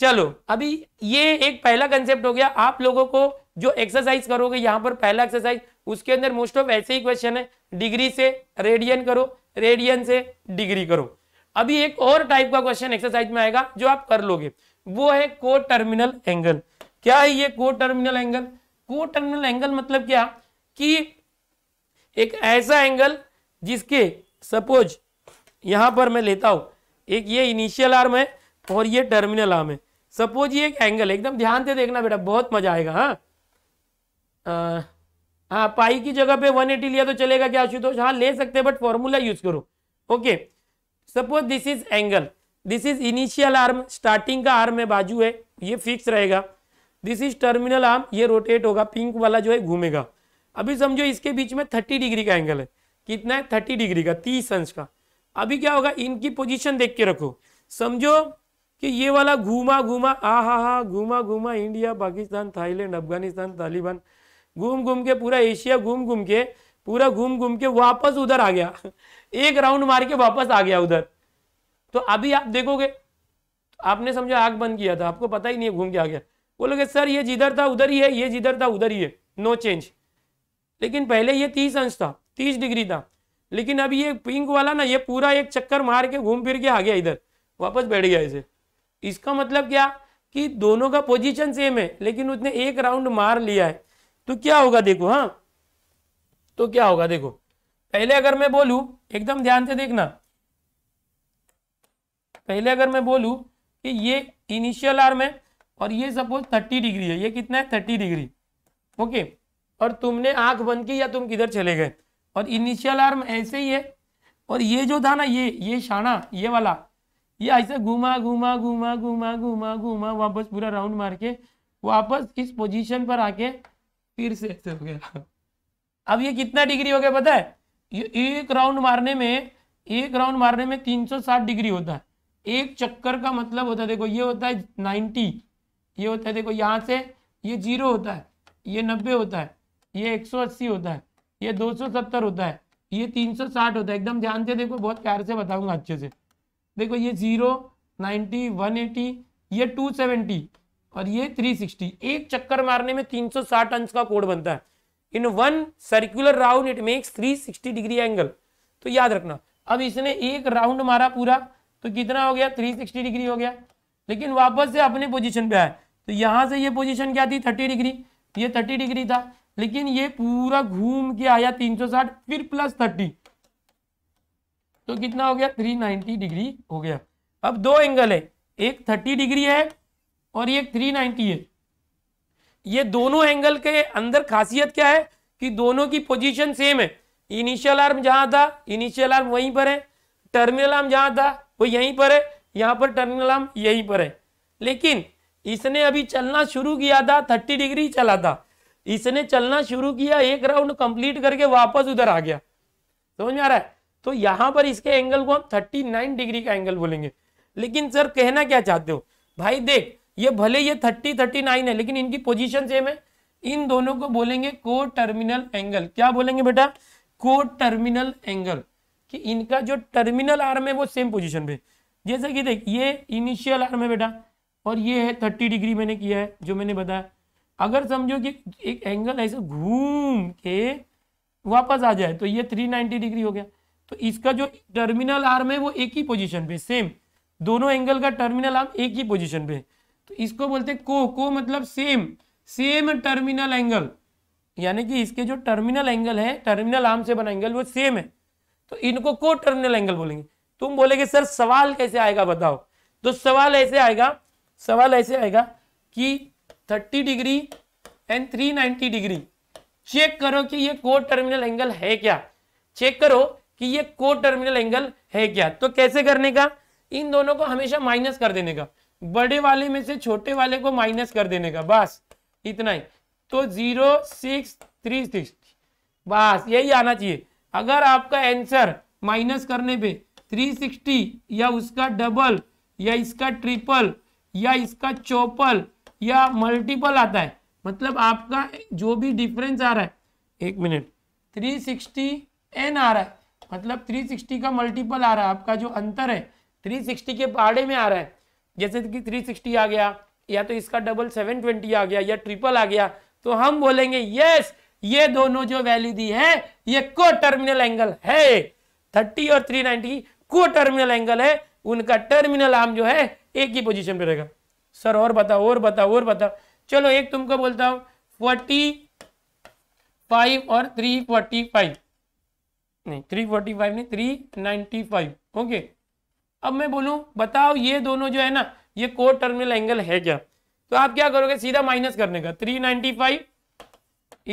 चलो अभी ये एक पहला कंसेप्ट हो गया आप लोगों को जो एक्सरसाइज करोगे यहाँ पर पहला एक्सरसाइज उसके अंदर मोस्ट ऑफ ऐसे ही क्वेश्चन है डिग्री से रेडियन करो रेडियन से डिग्री करो अभी एक और टाइप का क्वेश्चन एक्सरसाइज में आएगा जो आप कर लोगे वो है को टर्मिनल एंगल क्या है ये coterminal angle coterminal angle मतलब क्या कि एक ऐसा एंगल जिसके सपोज यहां पर मैं लेता हूं एक ये इनिशियल आर्म है और ये टर्मिनल आर्म है सपोज ये एक एंगल एकदम ध्यान से देखना बेटा बहुत मजा आएगा हाँ हाँ पाई की जगह पे 180 लिया तो चलेगा क्या आशुतोष हाँ ले सकते हैं बट फॉर्मूला यूज करो okay suppose this is angle this is initial arm starting का आर्म है बाजू है ये फिक्स रहेगा दिस इज टर्मिनल आर्म ये रोटेट होगा पिंक वाला जो है घूमेगा अभी समझो इसके बीच में थर्टी डिग्री का एंगल है कितना है थर्टी डिग्री का तीस अंश का अभी क्या होगा इनकी पोजिशन देख के रखो समझो कि ये वाला घूमा घूमा आ हा हा घूमा घूमा इंडिया पाकिस्तान थाईलैंड अफगानिस्तान तालिबान घूम घूम के पूरा एशिया घूम घूम के पूरा घूम घूम के वापस उधर आ गया <laughs> एक राउंड मार के वापस आ गया उधर तो अभी आप देखोगे आपने समझो आग बंद किया था आपको पता ही नहीं घूम के आ गया बोलोगे सर ये जिधर था उधर ही है ये जिधर था उधर ही है नो चेंज लेकिन पहले ये तीस अंश था तीस डिग्री था लेकिन अब ये पिंक वाला ना ये पूरा एक चक्कर मार के घूम फिर के आ गया इधर वापस बैठ गया इसे इसका मतलब क्या कि दोनों का पोजीशन सेम है लेकिन उसने एक राउंड मार लिया है तो क्या होगा देखो हाँ तो क्या होगा देखो पहले अगर मैं बोलू एकदम ध्यान से देखना पहले अगर मैं बोलू कि ये इनिशियल आर्म है और ये सपोज थर्टी डिग्री है ये कितना है थर्टी डिग्री ओके और तुमने आंख बंद की या तुम किधर चले गए और इनिशियल आर्म ऐसे ही है और ये जो था ना ये ये शाना ये वाला ये ऐसे घुमा घुमा घुमा घुमा घुमा घुमा वापस पूरा राउंड मार के वापस किस पोजीशन पर आके फिर से ऐसे हो गया अब ये कितना डिग्री हो गया पता है ये एक राउंड मारने में एक राउंड मारने में 360 डिग्री होता है एक चक्कर का मतलब होता है देखो ये होता है नाइन्टी ये होता है देखो यहाँ से ये जीरो होता है ये नब्बे होता है ये अस्सी होता है ये सत्तर होता है ये साठ होता है एकदम ध्यान से देखो बहुत प्यार से बताऊंगा अच्छे से देखो ये जीरो नाइन्टी वन एटी ये टू सेवेंटी और ये थ्री सिक्सटी एक चक्कर मारने में तीन सौ साठ अंश का कोड बनता है in one circular round it makes three sixty degree angle तो याद रखना अब इसने एक राउंड मारा पूरा तो कितना हो गया थ्री सिक्सटी डिग्री हो गया लेकिन वापस से अपने पोजिशन पे आया तो यहाँ से ये पोजिशन क्या थी थर्टी डिग्री ये थर्टी डिग्री था लेकिन ये पूरा घूम के आया तीन सौ साठ फिर प्लस थर्टी तो कितना हो गया 390 डिग्री हो गया अब दो एंगल है एक 30 डिग्री है और ये 390 है ये दोनों एंगल के अंदर खासियत क्या है कि दोनों की पोजीशन सेम है इनिशियल आर्म जहां था इनिशियल आर्म वहीं पर है टर्मिनल आर्म जहां था वो यहीं पर है यहां पर टर्मिनल आर्म यहीं पर है लेकिन इसने अभी चलना शुरू किया था थर्टी डिग्री चला था इसने चलना शुरू किया एक राउंड कंप्लीट करके वापस उधर आ गया समझ में आ रहा है तो यहां पर इसके एंगल को हम 39 डिग्री का एंगल बोलेंगे लेकिन सर कहना क्या चाहते हो भाई देख ये भले ये 30 39 है लेकिन इनकी पोजीशन सेम है इन दोनों को बोलेंगे को टर्मिनल एंगल क्या बोलेंगे बेटा को टर्मिनल एंगल कि इनका जो टर्मिनल आर्म है वो सेम पोजिशन पे जैसे कि देख ये इनिशियल आर्म है बेटा और ये है थर्टी डिग्री मैंने किया है जो मैंने बताया अगर समझो कि एक एंगल ऐसे घूम के वापस आ जाए तो ये थ्री नाइन्टी डिग्री हो गया तो इसका जो टर्मिनल आर्म है वो एक ही पोजिशन पे सेम दोनों एंगल का टर्मिनल आर्म एक ही पोजिशन पे तो इसको बोलते हैं को को मतलब सेम सेम टर्मिनल एंगल यानी कि इसके जो टर्मिनल एंगल है टर्मिनल आर्म से बना एंगल वो सेम है तो इनको को टर्मिनल एंगल बोलेंगे तुम बोलेगे सर सवाल कैसे आएगा बताओ तो सवाल ऐसे आएगा सवाल ऐसे आएगा कि 30 डिग्री एंड 390 डिग्री चेक करो कि ये को टर्मिनल एंगल है क्या चेक करो कि ये को टर्मिनल एंगल है क्या तो कैसे करने का इन दोनों को हमेशा माइनस कर देने का बड़े वाले में से छोटे वाले को माइनस कर देने का बस इतना ही तो जीरो सिक्स थ्री सिक्स बस यही आना चाहिए अगर आपका आंसर माइनस करने पे 360 या उसका डबल या इसका ट्रिपल या इसका चौपल या मल्टीपल आता है मतलब आपका जो भी डिफरेंस आ रहा है एक मिनट 360 एन आ रहा है मतलब 360 का मल्टीपल आ रहा है आपका जो अंतर है 360 के पहाड़े में आ रहा है जैसे कि 360 आ गया या तो इसका डबल 720 आ गया या ट्रिपल आ गया तो हम बोलेंगे यस ये दोनों जो वैल्यू दी है ये को टर्मिनल एंगल है 30 और 390 को टर्मिनल एंगल है उनका टर्मिनल आर्म जो है एक ही पोजिशन पे रहेगा सर और बताओ और बताओ और बताओ चलो एक तुमको बोलता हूं फोर्टी फाइव और थ्री फोर्टी फाइव नहीं थ्री फोर्टी फाइव नहीं थ्री नाइन्टी फाइव ओके अब मैं बोलूं बताओ ये दोनों जो है ना ये को टर्मिनल एंगल है क्या तो आप क्या करोगे सीधा माइनस करने का थ्री नाइन्टी फाइव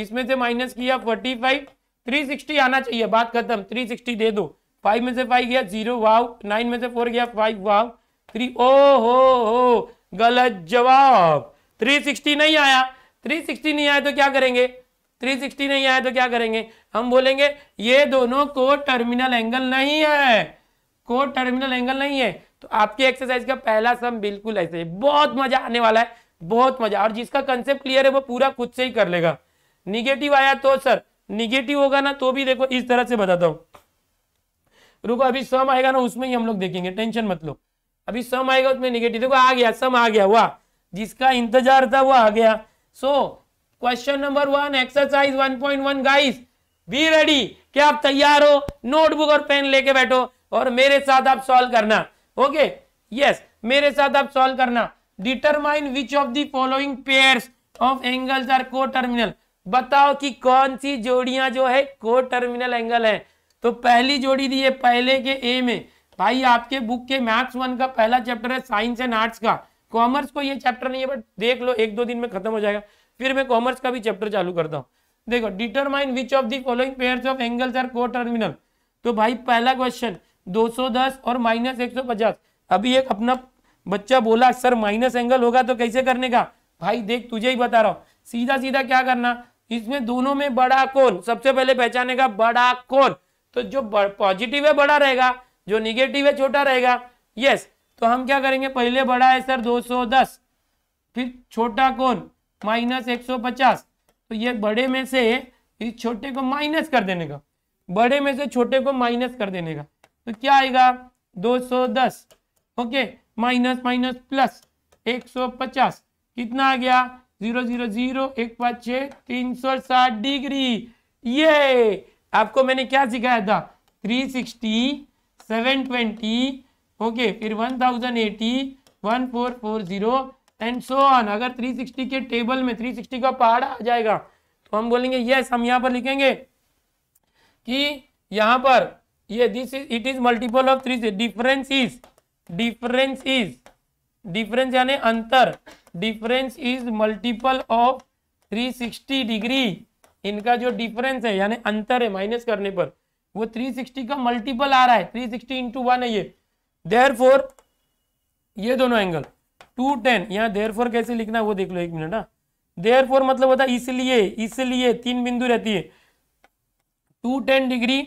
इसमें से माइनस किया फोर्टी फाइव थ्री सिक्सटी आना चाहिए बात खत्म थ्री सिक्सटी दे दो फाइव में से फाइव गया जीरो वाव नाइन में से फोर गया फाइव वाव थ्री ओ हो हो गलत जवाब थ्री सिक्सटी नहीं आया थ्री सिक्सटी नहीं आया तो क्या करेंगे थ्री सिक्सटी नहीं आया तो क्या करेंगे हम बोलेंगे ये दोनों को टर्मिनल एंगल नहीं है को टर्मिनल एंगल नहीं है तो आपकी एक्सरसाइज का पहला सम बिल्कुल ऐसे है बहुत मजा आने वाला है बहुत मजा और जिसका कंसेप्ट क्लियर है वो पूरा खुद से ही कर लेगा निगेटिव आया तो सर निगेटिव होगा ना तो भी देखो इस तरह से बताता हूं रुको अभी सम आएगा ना उसमें ही हम लोग देखेंगे टेंशन मत लो अभी सम आएगा उसमें निगेटिव देखो आ गया सम आ गया वाह जिसका इंतजार था वो आ गया so question number one exercise one point one guys be ready क्या आप तैयार हो नोटबुक और पेन लेके बैठो और मेरे साथ आप सॉल्व करना ओके यस मेरे साथ आप सॉल्व करना determine which of the following pair of angles are coterminal बताओ कि कौन सी जोड़ियां जो है को टर्मिनल एंगल है तो पहली जोड़ी दी है पहले के ए में भाई आपके बुक के मैथ्स वन का पहला चैप्टर है साइंस एंड आर्ट्स का कॉमर्स को ये चैप्टर नहीं है बट देख लो एक दो दिन में खत्म हो जाएगा फिर मैं कॉमर्स का भी चैप्टर चालू करता हूँ देखो determine which of the following pair of angles are coterminal तो भाई पहला क्वेश्चन 210 और माइनस एक अभी एक अपना बच्चा बोला सर माइनस एंगल होगा तो कैसे करने का भाई देख तुझे ही बता रहा हूँ सीधा सीधा क्या करना इसमें दोनों में बड़ा कोण सबसे पहले पहचाने का बड़ा कोण तो जो पॉजिटिव है बड़ा रहेगा जो निगेटिव है छोटा रहेगा यस तो हम क्या करेंगे पहले बड़ा है सर दो फिर छोटा कौन माइनस तो ये बड़े में से इस छोटे को माइनस कर देने का बड़े में से छोटे को माइनस कर देने का तो क्या आएगा 210 ओके माइनस माइनस प्लस 150 कितना आ गया जीरो जीरो जीरो एक पाँच छ तीन सौ साठ डिग्री ये आपको मैंने क्या सिखाया था 360 720 ओके फिर 1080 1440 एंड सो ऑन अगर 360 के टेबल में 360 का पहाड़ आ जाएगा तो हम बोलेंगे यस हम यहाँ पर लिखेंगे कि यहाँ पर ये this is it is multiple of three difference is difference is difference यानी अंतर difference is multiple of 360 degree इनका जो डिफरेंस है यानी अंतर है माइनस करने पर वो 360 का मल्टीपल आ रहा है 360 सिक्सटी इंटू वन है ये देर ये दोनों एंगल टू टेन यहाँ देर फोर कैसे लिखना है वो देख लो एक मिनट ना देर फोर मतलब होता है इसलिए इसलिए तीन बिंदु रहती है two ten degree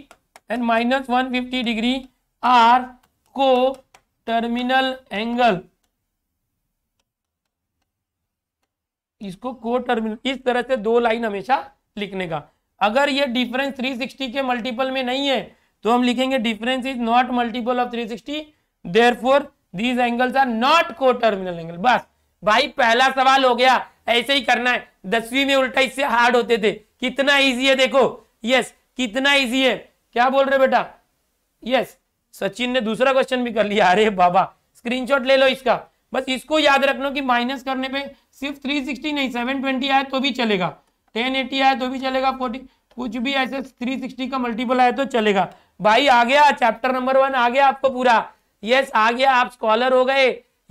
and minus one fifty degree are coterminal angle इसको को टर्मिनल इस तरह से दो लाइन हमेशा लिखने का अगर ये डिफरेंस 360 के मल्टीपल में नहीं है तो हम लिखेंगे difference is not multiple of 360 for these angles are not coterminal angle बस भाई पहला सवाल हो गया ऐसे ही करना है दसवीं में उल्टा इससे हार्ड होते थे कितना इजी है देखो यस कितना इजी है क्या बोल रहे बेटा यस सचिन ने दूसरा क्वेश्चन भी कर लिया अरे बाबा स्क्रीनशॉट ले लो इसका बस इसको याद रखना कि माइनस करने पे सिर्फ 360 नहीं 720 आए तो भी चलेगा 1080 एटी आए तो भी चलेगा 40 कुछ भी ऐसे 360 का मल्टीपल आए तो चलेगा भाई आ गया चैप्टर नंबर वन आ गया आपको पूरा यस आ गया आप स्कॉलर हो गए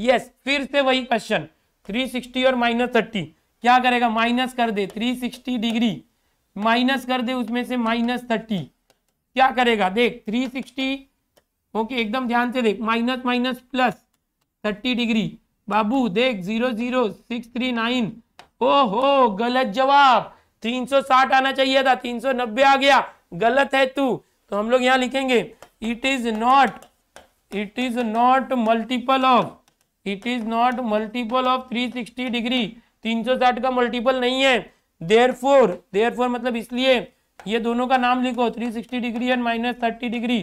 यस फिर से वही क्वेश्चन 360 और माइनस थर्टी क्या करेगा माइनस कर दे 360 डिग्री माइनस कर दे उसमें से माइनस थर्टी क्या करेगा देख 360 सिक्सटी ओके एकदम ध्यान से देख minus minus plus thirty degree बाबू देख zero zero six three nine ओहो गलत जवाब 360 आना चाहिए था 390 आ गया गलत है तू तो हम लोग यहाँ लिखेंगे it is not it is not multiple of it is not multiple of 360 degree 360 का मल्टीपल नहीं है फोर देयर फोर मतलब इसलिए ये दोनों का नाम लिखो 360 degree and minus thirty degree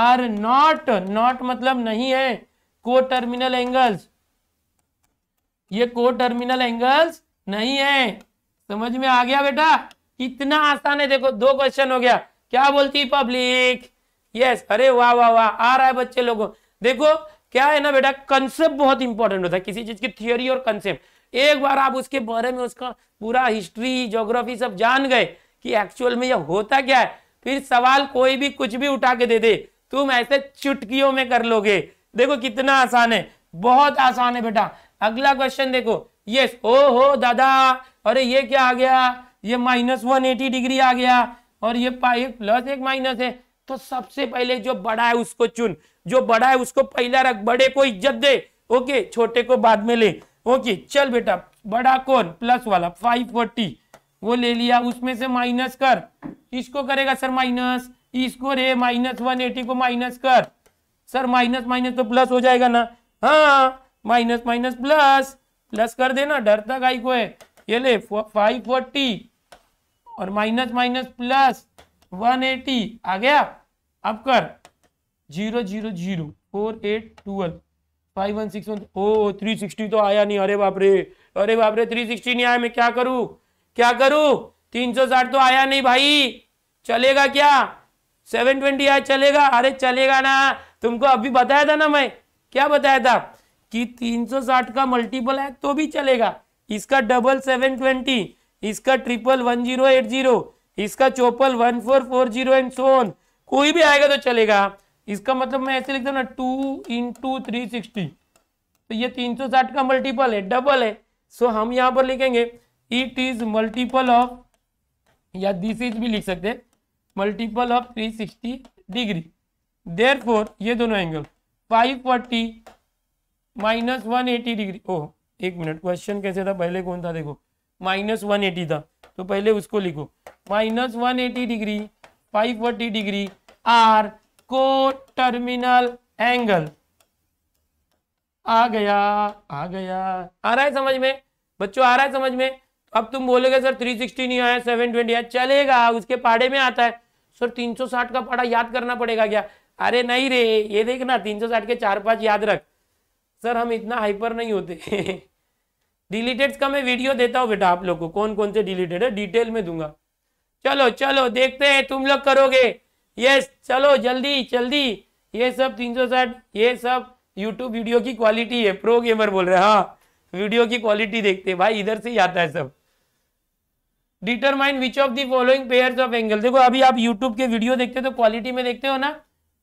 are not not मतलब नहीं है को टर्मिनल एंगल्स ये को टर्मिनल एंगल्स नहीं है समझ में आ गया बेटा इतना आसान है देखो दो क्वेश्चन हो गया क्या बोलती पब्लिक यस अरे वाह वाह वाह आ रहा है बच्चे लोगों देखो क्या है ना बेटा कंसेप्ट बहुत इंपॉर्टेंट होता है किसी चीज की थियोरी और कंसेप्ट एक बार आप उसके बारे में उसका पूरा हिस्ट्री जोग्राफी सब जान गए कि एक्चुअल में यह होता क्या है फिर सवाल कोई भी कुछ भी उठा के दे दे तुम ऐसे चुटकियों में कर लोगे देखो कितना आसान है बहुत आसान है बेटा अगला क्वेश्चन देखो यस ओ हो दादा अरे ये क्या आ गया ये माइनस वन एटी डिग्री आ गया और ये प्लस एक माइनस है तो सबसे पहले जो बड़ा है उसको चुन जो बड़ा है उसको पहला रख बड़े को इज्जत दे ओके छोटे को बाद में ले ओके चल बेटा बड़ा कौन प्लस वाला फाइव फोर्टी वो ले लिया उसमें से माइनस कर इसको करेगा सर माइनस इसको रे माइनस वन एटी को माइनस कर सर माइनस माइनस तो प्लस हो जाएगा ना हाँ माइनस माइनस प्लस प्लस कर देना डरता गाई को है ये ले फाइव फोर्टी और माइनस माइनस प्लस 180 आ गया अब कर zero zero zero four eight twelve five one six one o three sixty तो आया नहीं अरे बाप रे अरे बाप रे थ्री सिक्सटी नहीं आया मैं क्या करूं क्या करूं तीन सौ साठ तो आया नहीं भाई चलेगा क्या सेवन ट्वेंटी आया चलेगा अरे चलेगा ना तुमको अभी बताया था ना मैं क्या बताया था कि तीन सौ साठ का मल्टीपल है तो भी चलेगा इसका डबल सेवन ट्वेंटी इसका triple one zero eight zero इसका चौपल one four four zero and so on कोई भी आएगा तो चलेगा इसका मतलब मैं ऐसे लिखता हूँ ना टू इंटू थ्री सिक्सटी तो ये तीन सौ साठ का मल्टीपल है डबल है सो so, हम यहाँ पर लिखेंगे इट इज मल्टीपल ऑफ या दिस इज भी लिख सकते multiple of three sixty degree therefore ये दोनों angle five forty minus one eighty degree ओह एक मिनट क्वेश्चन कैसे था पहले कौन था देखो माइनस वन एटी था तो पहले उसको लिखो minus one eighty degree five forty degree are coterminal angle आ गया आ गया आ रहा है समझ में बच्चों आ रहा है समझ में अब तुम बोलोगे सर 360 नहीं आया 720 आया चलेगा उसके पाड़े में आता है सर 360 का पाड़ा याद करना पड़ेगा क्या अरे नहीं रे ये देखना 360 के चार पांच याद रख सर हम इतना हाइपर नहीं होते <laughs> डिलीटेड का मैं वीडियो देता हूँ बेटा आप लोग को कौन कौन से डिलीटेड है डिटेल में दूंगा चलो चलो देखते हैं तुम लोग करोगे यस चलो जल्दी जल्दी ये सब तीन सौ साठ ये सब यूट्यूब वीडियो की क्वालिटी है प्रो गेमर बोल रहे हैं हाँ वीडियो की क्वालिटी देखते हैं भाई इधर से ही आता है सब determine which of the following pairs of angle देखो अभी आप यूट्यूब के वीडियो देखते हो तो क्वालिटी में देखते हो ना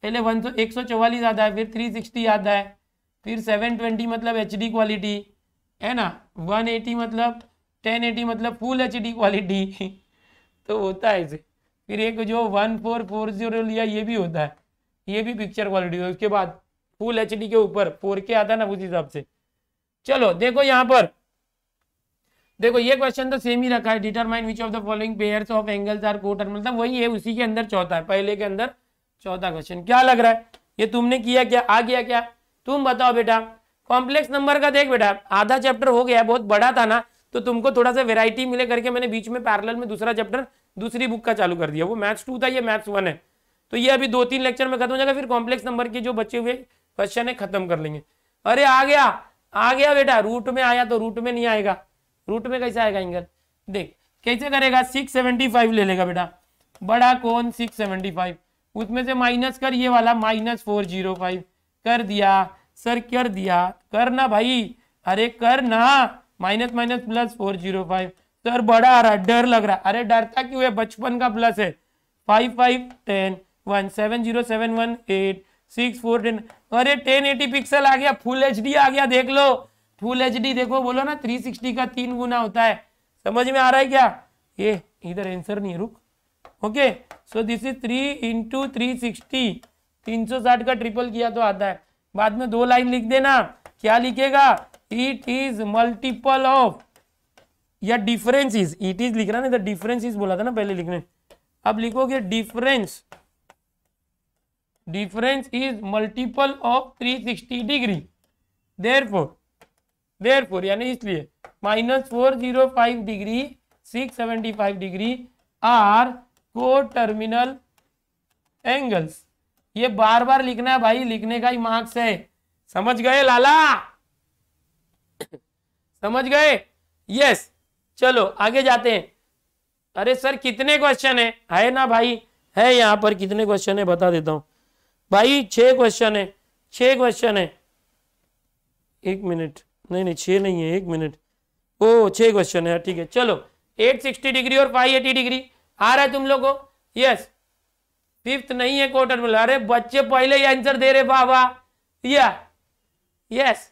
पहले वन सौ एक सौ चौवालीस आता है फिर थ्री सिक्सटी आता है फिर सेवन ट्वेंटी मतलब एच डी क्वालिटी है ना 180 मतलब 1080 मतलब फुल एच क्वालिटी तो होता है इसे फिर एक जो 1440 लिया ये भी होता है ये भी पिक्चर क्वालिटी है उसके बाद फुल एच के ऊपर फोर के आता ना उस हिसाब से चलो देखो यहाँ पर देखो ये क्वेश्चन तो सेम ही रखा है determine which of the following pairs of angles are coterminal मतलब वही है उसी के अंदर चौथा है पहले के अंदर चौथा क्वेश्चन क्या लग रहा है ये तुमने किया क्या आ गया क्या तुम बताओ बेटा कॉम्प्लेक्स नंबर का देख बेटा आधा चैप्टर हो गया बहुत बड़ा था ना तो तुमको थोड़ा सा वेराइटी मिले करके मैंने बीच में पैरल में दूसरा चैप्टर दूसरी बुक का चालू कर दिया वो मैथ्स टू था ये मैथ्स वन है तो ये अभी दो तीन लेक्चर में खत्म हो जाएगा फिर कॉम्प्लेक्स नंबर के जो बचे हुए क्वेश्चन है खत्म कर लेंगे अरे आ गया आ गया बेटा रूट में आया तो रूट में नहीं आएगा रूट में कैसे आएगा इंगल देख कैसे करेगा 675 ले लेगा बेटा बड़ा कौन 675 उसमें से माइनस कर ये वाला माइनस फोर जीरो फाइव कर दिया सर कर दिया कर ना भाई अरे कर ना minus minus plus four zero five sir बड़ा आ रहा डर लग रहा अरे डरता क्यों है बचपन का प्लस है five five ten one seven zero seven one eight six four ten अरे टेन एटी पिक्सल आ गया फुल एच डी आ गया देख लो फुल एच डी देखो बोलो ना थ्री सिक्सटी का तीन गुना होता है समझ में आ रहा है क्या ये इधर आंसर नहीं रुक okay so this is three into three sixty तीन सौ साठ का ट्रिपल किया तो आता है बाद में दो लाइन लिख देना क्या लिखेगा इट इज मल्टीपल ऑफ या डिफरेंस इज इट इज लिख रहा ना डिफरेंस इज बोला था ना पहले लिखने अब लिखोगे difference difference is multiple of 360 degree therefore therefore यानी इसलिए minus four zero five degree six seventy five degree are coterminal angles ये बार बार लिखना है भाई लिखने का ही मार्क्स है समझ गए लाला समझ गए यस चलो आगे जाते हैं अरे सर कितने क्वेश्चन है है ना भाई है यहाँ पर कितने क्वेश्चन है बता देता हूँ भाई छे क्वेश्चन है छ क्वेश्चन है एक मिनट नहीं नहीं छ नहीं है एक मिनट ओ छ क्वेश्चन है ठीक है चलो 860 डिग्री और 580 डिग्री आ रहा है तुम लोगों यस फिफ्थ नहीं है क्वार्टर में अरे बच्चे पहले ही आंसर दे रहे बाबा या यस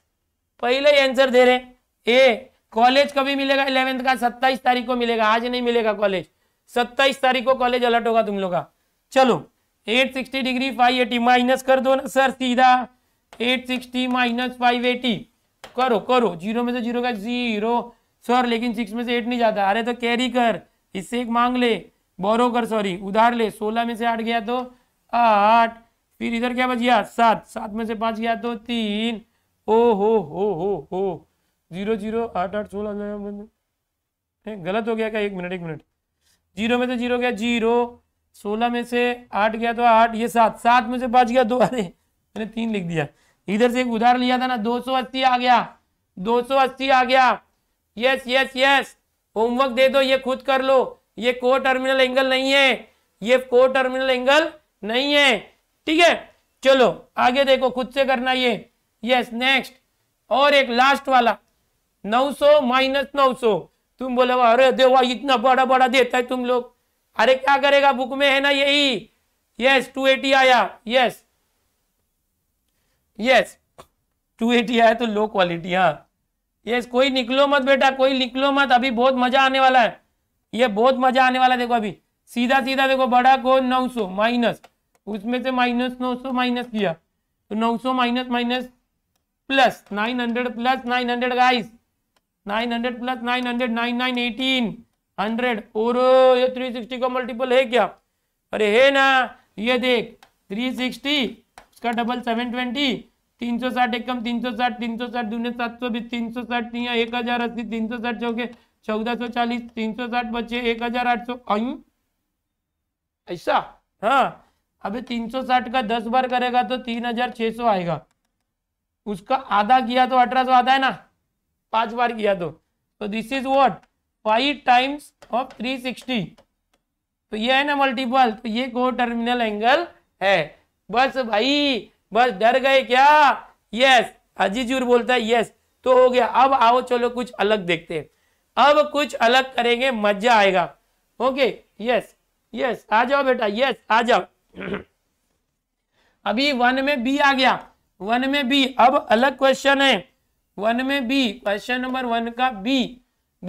पहले ही आंसर दे रहे ए कॉलेज कभी मिलेगा इलेवेंथ का सत्ताईस तारीख को मिलेगा आज नहीं मिलेगा कॉलेज सत्ताईस तारीख को कॉलेज अलर्ट होगा तुम लोग का चलो eight sixty degree five eighty minus कर दो ना सर सीधा eight sixty minus five eighty करो करो जीरो में से जीरो का जीरो सर लेकिन सिक्स में से एट नहीं जाता अरे तो कैरी कर इससे एक मांग ले बोरो कर सॉरी उधार ले सोलह में से आठ गया तो आठ फिर इधर क्या बच गया सात सात में से पांच गया तो तीन ओ हो हो हो हो जीरो जीरो आठ आठ सोलह गलत हो गया क्या एक मिनट एक मिनट जीरो में से जीरो गया जीरो सोलह में से आठ गया तो आठ ये सात सात में से पांच गया दो तो, अरे मैंने तीन लिख दिया इधर से एक उधार लिया था ना दो सौ अस्सी आ गया दो सौ अस्सी आ गया यस यस यस होमवर्क दे दो ये खुद कर लो ये को टर्मिनल एंगल नहीं है ये को टर्मिनल एंगल नहीं है ठीक है चलो आगे देखो खुद से करना ये यस नेक्स्ट और एक लास्ट वाला 900 सौ माइनस नौ तुम बोले अरे देवा इतना बड़ा बड़ा देता है तुम लोग अरे क्या करेगा बुक में है ना यही यस 280 आया यस यस 280 आया तो लो क्वालिटी हाँ यस कोई निकलो मत बेटा कोई निकलो मत अभी बहुत मजा आने वाला है ये बहुत मजा आने वाला देखो अभी सीधा सीधा देखो बड़ा को 900 माइनस उसमें से माइनस 900 माइनस किया तो 900 minus minus plus 900 plus 900 guys 900 plus nine nine eighteen hundred और ये 360 का मल्टीपल है क्या अरे है ना ये देख 360 उसका डबल 720 साठ एकम सौ 360 दूने 720 360 एक हजार अस्सी तीन सौ साठ चौके चौदह सौ चालीस तीन सौ साठ बचे एक हजार आठ सौ ऐसा हाँ अभी तीन सौ साठ का दस बार करेगा तो तीन हजार छह सौ आएगा उसका आधा किया तो अठारह सौ आधा है ना पांच बार किया तो तो this is what five times of three तो ये है ना मल्टीपल तो ये को टर्मिनल एंगल है बस भाई बस डर गए क्या यस अजीजूर बोलता है यस तो हो गया अब आओ चलो कुछ अलग देखते हैं अब कुछ अलग करेंगे मजा आएगा ओके यस यस आ जाओ बेटा यस आ जाओ <clears throat> अभी वन में बी आ गया वन में बी अब अलग क्वेश्चन है वन में बी क्वेश्चन नंबर वन का बी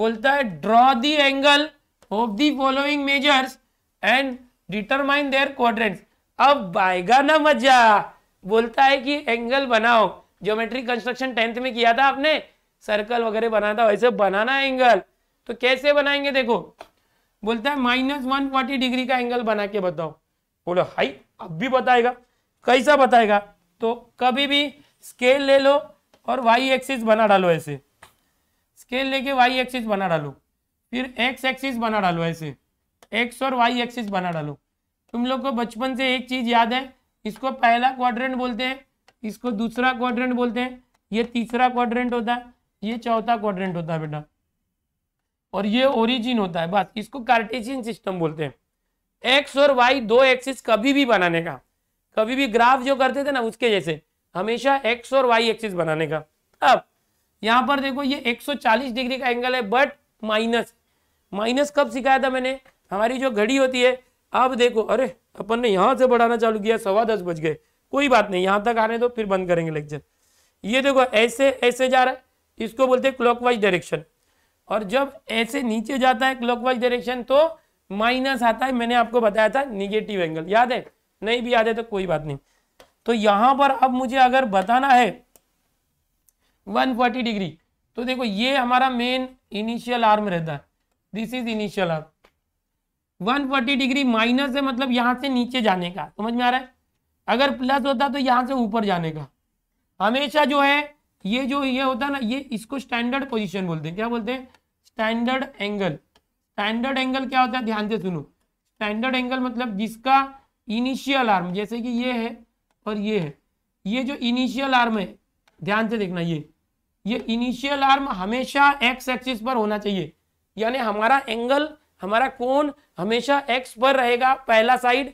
बोलता है draw the angle of the following measures and determine their quadrants अब आएगा ना मजा बोलता है कि एंगल बनाओ ज्योमेट्री कंस्ट्रक्शन टेंथ में किया था आपने सर्कल वगैरह बनाया था वैसे बनाना है एंगल तो कैसे बनाएंगे देखो बोलता है माइनस वन फोर्टी डिग्री का एंगल बना के बताओ बोलो हाई अब भी बताएगा कैसा बताएगा तो कभी भी स्केल ले लो और वाई एक्सिस बना डालो ऐसे स्केल लेके वाई एक्सिस बना डालो फिर एक्स एक्सिस बना डालो ऐसे एक्स और वाई एक्सिस बना डालो तुम लोग को बचपन से एक चीज याद है इसको पहला क्वाड्रेंट बोलते हैं इसको दूसरा क्वाड्रेंट बोलते हैं ये तीसरा क्वाड्रेंट होता है ये चौथा क्वाड्रेंट होता है बेटा और ये ओरिजिन होता है बात इसको कार्टेशियन सिस्टम बोलते हैं एक्स और वाई दो एक्सिस कभी भी बनाने का कभी भी ग्राफ जो करते थे ना उसके जैसे हमेशा एक्स और वाई एक्सिस बनाने का अब यहां पर देखो ये 140 डिग्री का एंगल है बट माइनस माइनस कब सिखाया था मैंने हमारी जो घड़ी होती है अब देखो अरे अपन ने यहां से बढ़ाना चालू किया सवा दस बज गए कोई बात नहीं यहां तक आने दो फिर बंद करेंगे लेक्चर ये देखो ऐसे ऐसे जा रहा है इसको बोलते हैं क्लॉकवाइज डायरेक्शन और जब ऐसे नीचे जाता है क्लॉकवाइज डायरेक्शन तो माइनस आता है मैंने आपको बताया था निगेटिव एंगल याद है नहीं भी याद है तो कोई बात नहीं तो यहां पर अब मुझे अगर बताना है 140 डिग्री तो देखो ये हमारा मेन इनिशियल आर्म रहता है this is initial arm 140 degree minus है मतलब यहां से नीचे जाने का समझ में आ रहा है अगर प्लस होता तो यहां से ऊपर जाने का हमेशा जो है ये जो ये होता है ना ये इसको स्टैंडर्ड पोजिशन बोलते हैं क्या बोलते हैं स्टैंडर्ड एंगल स्टैंडर्ड एंगल क्या होता है ध्यान से सुनो स्टैंडर्ड एंगल मतलब जिसका इनिशियल आर्म जैसे कि ये है और ये है ये जो इनिशियल आर्म है ध्यान से देखना ये ये इनिशियल आर्म हमेशा एक्स एक्सिस पर होना चाहिए यानी हमारा एंगल हमारा कोन हमेशा एक्स पर रहेगा पहला साइड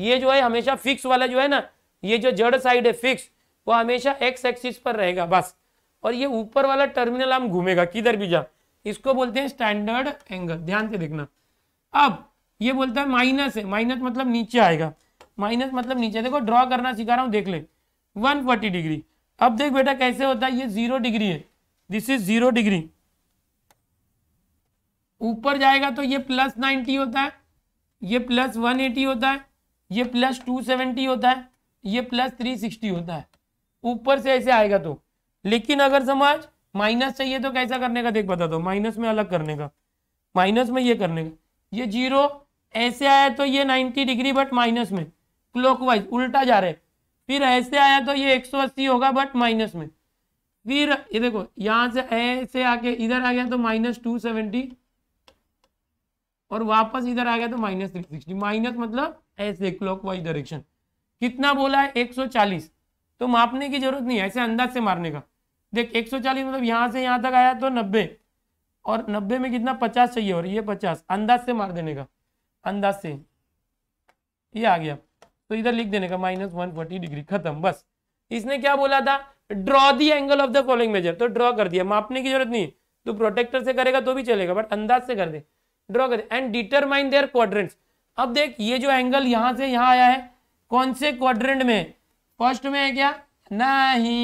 ये जो है हमेशा फिक्स वाला जो है ना ये जो जड़ साइड है फिक्स वो हमेशा एक्स एक्सिस पर रहेगा बस और ये ऊपर वाला टर्मिनल हम घूमेगा किधर भी जा इसको बोलते हैं स्टैंडर्ड एंगल ध्यान से देखना अब ये बोलता है माइनस है माइनस मतलब नीचे आएगा माइनस मतलब नीचे देखो ड्रॉ करना सिखा रहा हूँ देख ले 140 डिग्री अब देख बेटा कैसे होता है ये जीरो डिग्री है दिस इज जीरो डिग्री ऊपर जाएगा तो ये प्लस नाइनटी होता है ये प्लस वन एटी होता है ये प्लस टू सेवेंटी होता है ये प्लस थ्री सिक्सटी होता है ऊपर से ऐसे आएगा तो लेकिन अगर समाज माइनस चाहिए तो कैसा करने का देख बता दो माइनस में अलग करने का माइनस में ये करने का ये जीरो ऐसे आया तो ये नाइनटी डिग्री बट माइनस में क्लॉकवाइज उल्टा जा रहा है फिर ऐसे आया तो ये एक होगा बट माइनस में फिर ये देखो यहां से ऐसे आके इधर आ गया तो माइनस टू सेवेंटी और वापस इधर आ गया तो माइनस थ्री सिक्सटी माइनस मतलब ऐसे क्लॉकवाइज डायरेक्शन कितना बोला है एक सौ चालीस तो मापने की जरूरत नहीं है ऐसे अंदाज से मारने का देख 140 मतलब यहाँ से यहाँ तक आया तो 90 और 90 में कितना 50 चाहिए और ये 50 अंदाज से मार देने का अंदाज से ये आ गया तो इधर लिख देने का माइनस वन डिग्री खत्म बस इसने क्या बोला था draw the angle of the following measure तो ड्रॉ कर दिया मापने की जरूरत नहीं तो प्रोटेक्टर से करेगा तो भी चलेगा बट अंदाज से कर दे ड्रॉ कर एंड डिटरमाइन देयर क्वाड्रेंट्स अब देख ये जो एंगल यहां से यहां आया है कौन से क्वाड्रेंट में फर्स्ट में है क्या नहीं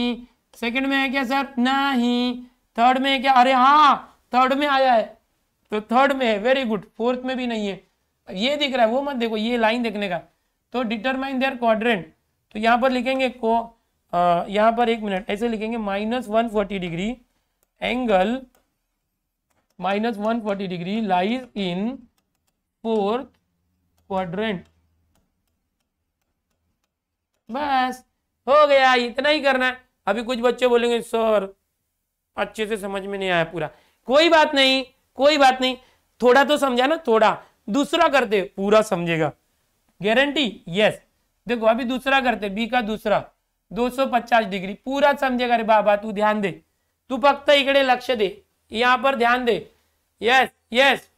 सेकंड में है क्या सर नहीं थर्ड में है क्या अरे हाँ थर्ड में आया है तो थर्ड में है वेरी गुड फोर्थ में भी नहीं है ये दिख रहा है वो मत देखो ये लाइन देखने का तो डिटरमाइन देयर क्वाड्रेंट तो यहाँ पर लिखेंगे को यहाँ पर एक मिनट ऐसे लिखेंगे minus one forty degree angle minus one forty degree lies in fourth quadrant बस हो गया इतना ही करना है अभी कुछ बच्चे बोलेंगे सर अच्छे से समझ में नहीं आया पूरा कोई बात नहीं कोई बात नहीं थोड़ा तो समझा ना थोड़ा दूसरा करते पूरा समझेगा गारंटी यस देखो अभी दूसरा करते बी का दूसरा 250 डिग्री पूरा समझेगा अरे बाबा तू ध्यान दे तू फक्त इकडे लक्ष्य दे यहां पर ध्यान दे यस यस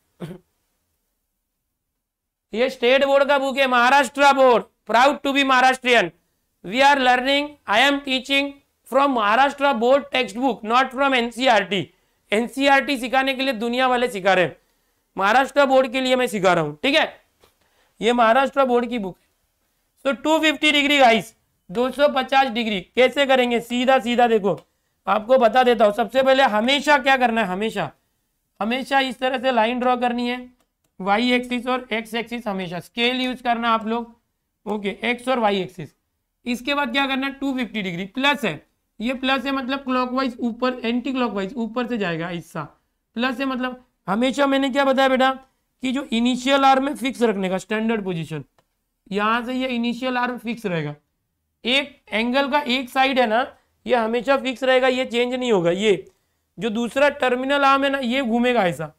ये स्टेट बोर्ड का बुक है Maharashtra board proud to be Maharashtrian we are learning i am teaching from maharashtra board textbook not from ncrt e ncrt e सिखाने के लिए दुनिया वाले सिखा रहे हैं महाराष्ट्र बोर्ड के लिए मैं सिखा रहा हूं ठीक है ये महाराष्ट्र बोर्ड की बुक है सो 250 डिग्री गाइस 250 डिग्री कैसे करेंगे सीधा सीधा देखो आपको बता देता हूं सबसे पहले हमेशा क्या करना है हमेशा हमेशा इस तरह से लाइन ड्रॉ करनी है वाई एक्सिस और एक्स एक्सिस हमेशा स्केल यूज करना आप लोग ओके एक्स और वाई एक्सिस इसके बाद क्या करना है 250 डिग्री प्लस है ये प्लस है मतलब क्लॉकवाइज ऊपर एंटी क्लॉकवाइज ऊपर से जाएगा हिस्सा प्लस है मतलब हमेशा मैंने क्या बताया बेटा कि जो इनिशियल आर में फिक्स रखने का स्टैंडर्ड पोजिशन यहां से ये इनिशियल आर फिक्स रहेगा एक एंगल का एक साइड है ना ये हमेशा फिक्स रहेगा ये चेंज नहीं होगा ये जो दूसरा टर्मिनल आर्म है ना ये घूमेगा ऐसा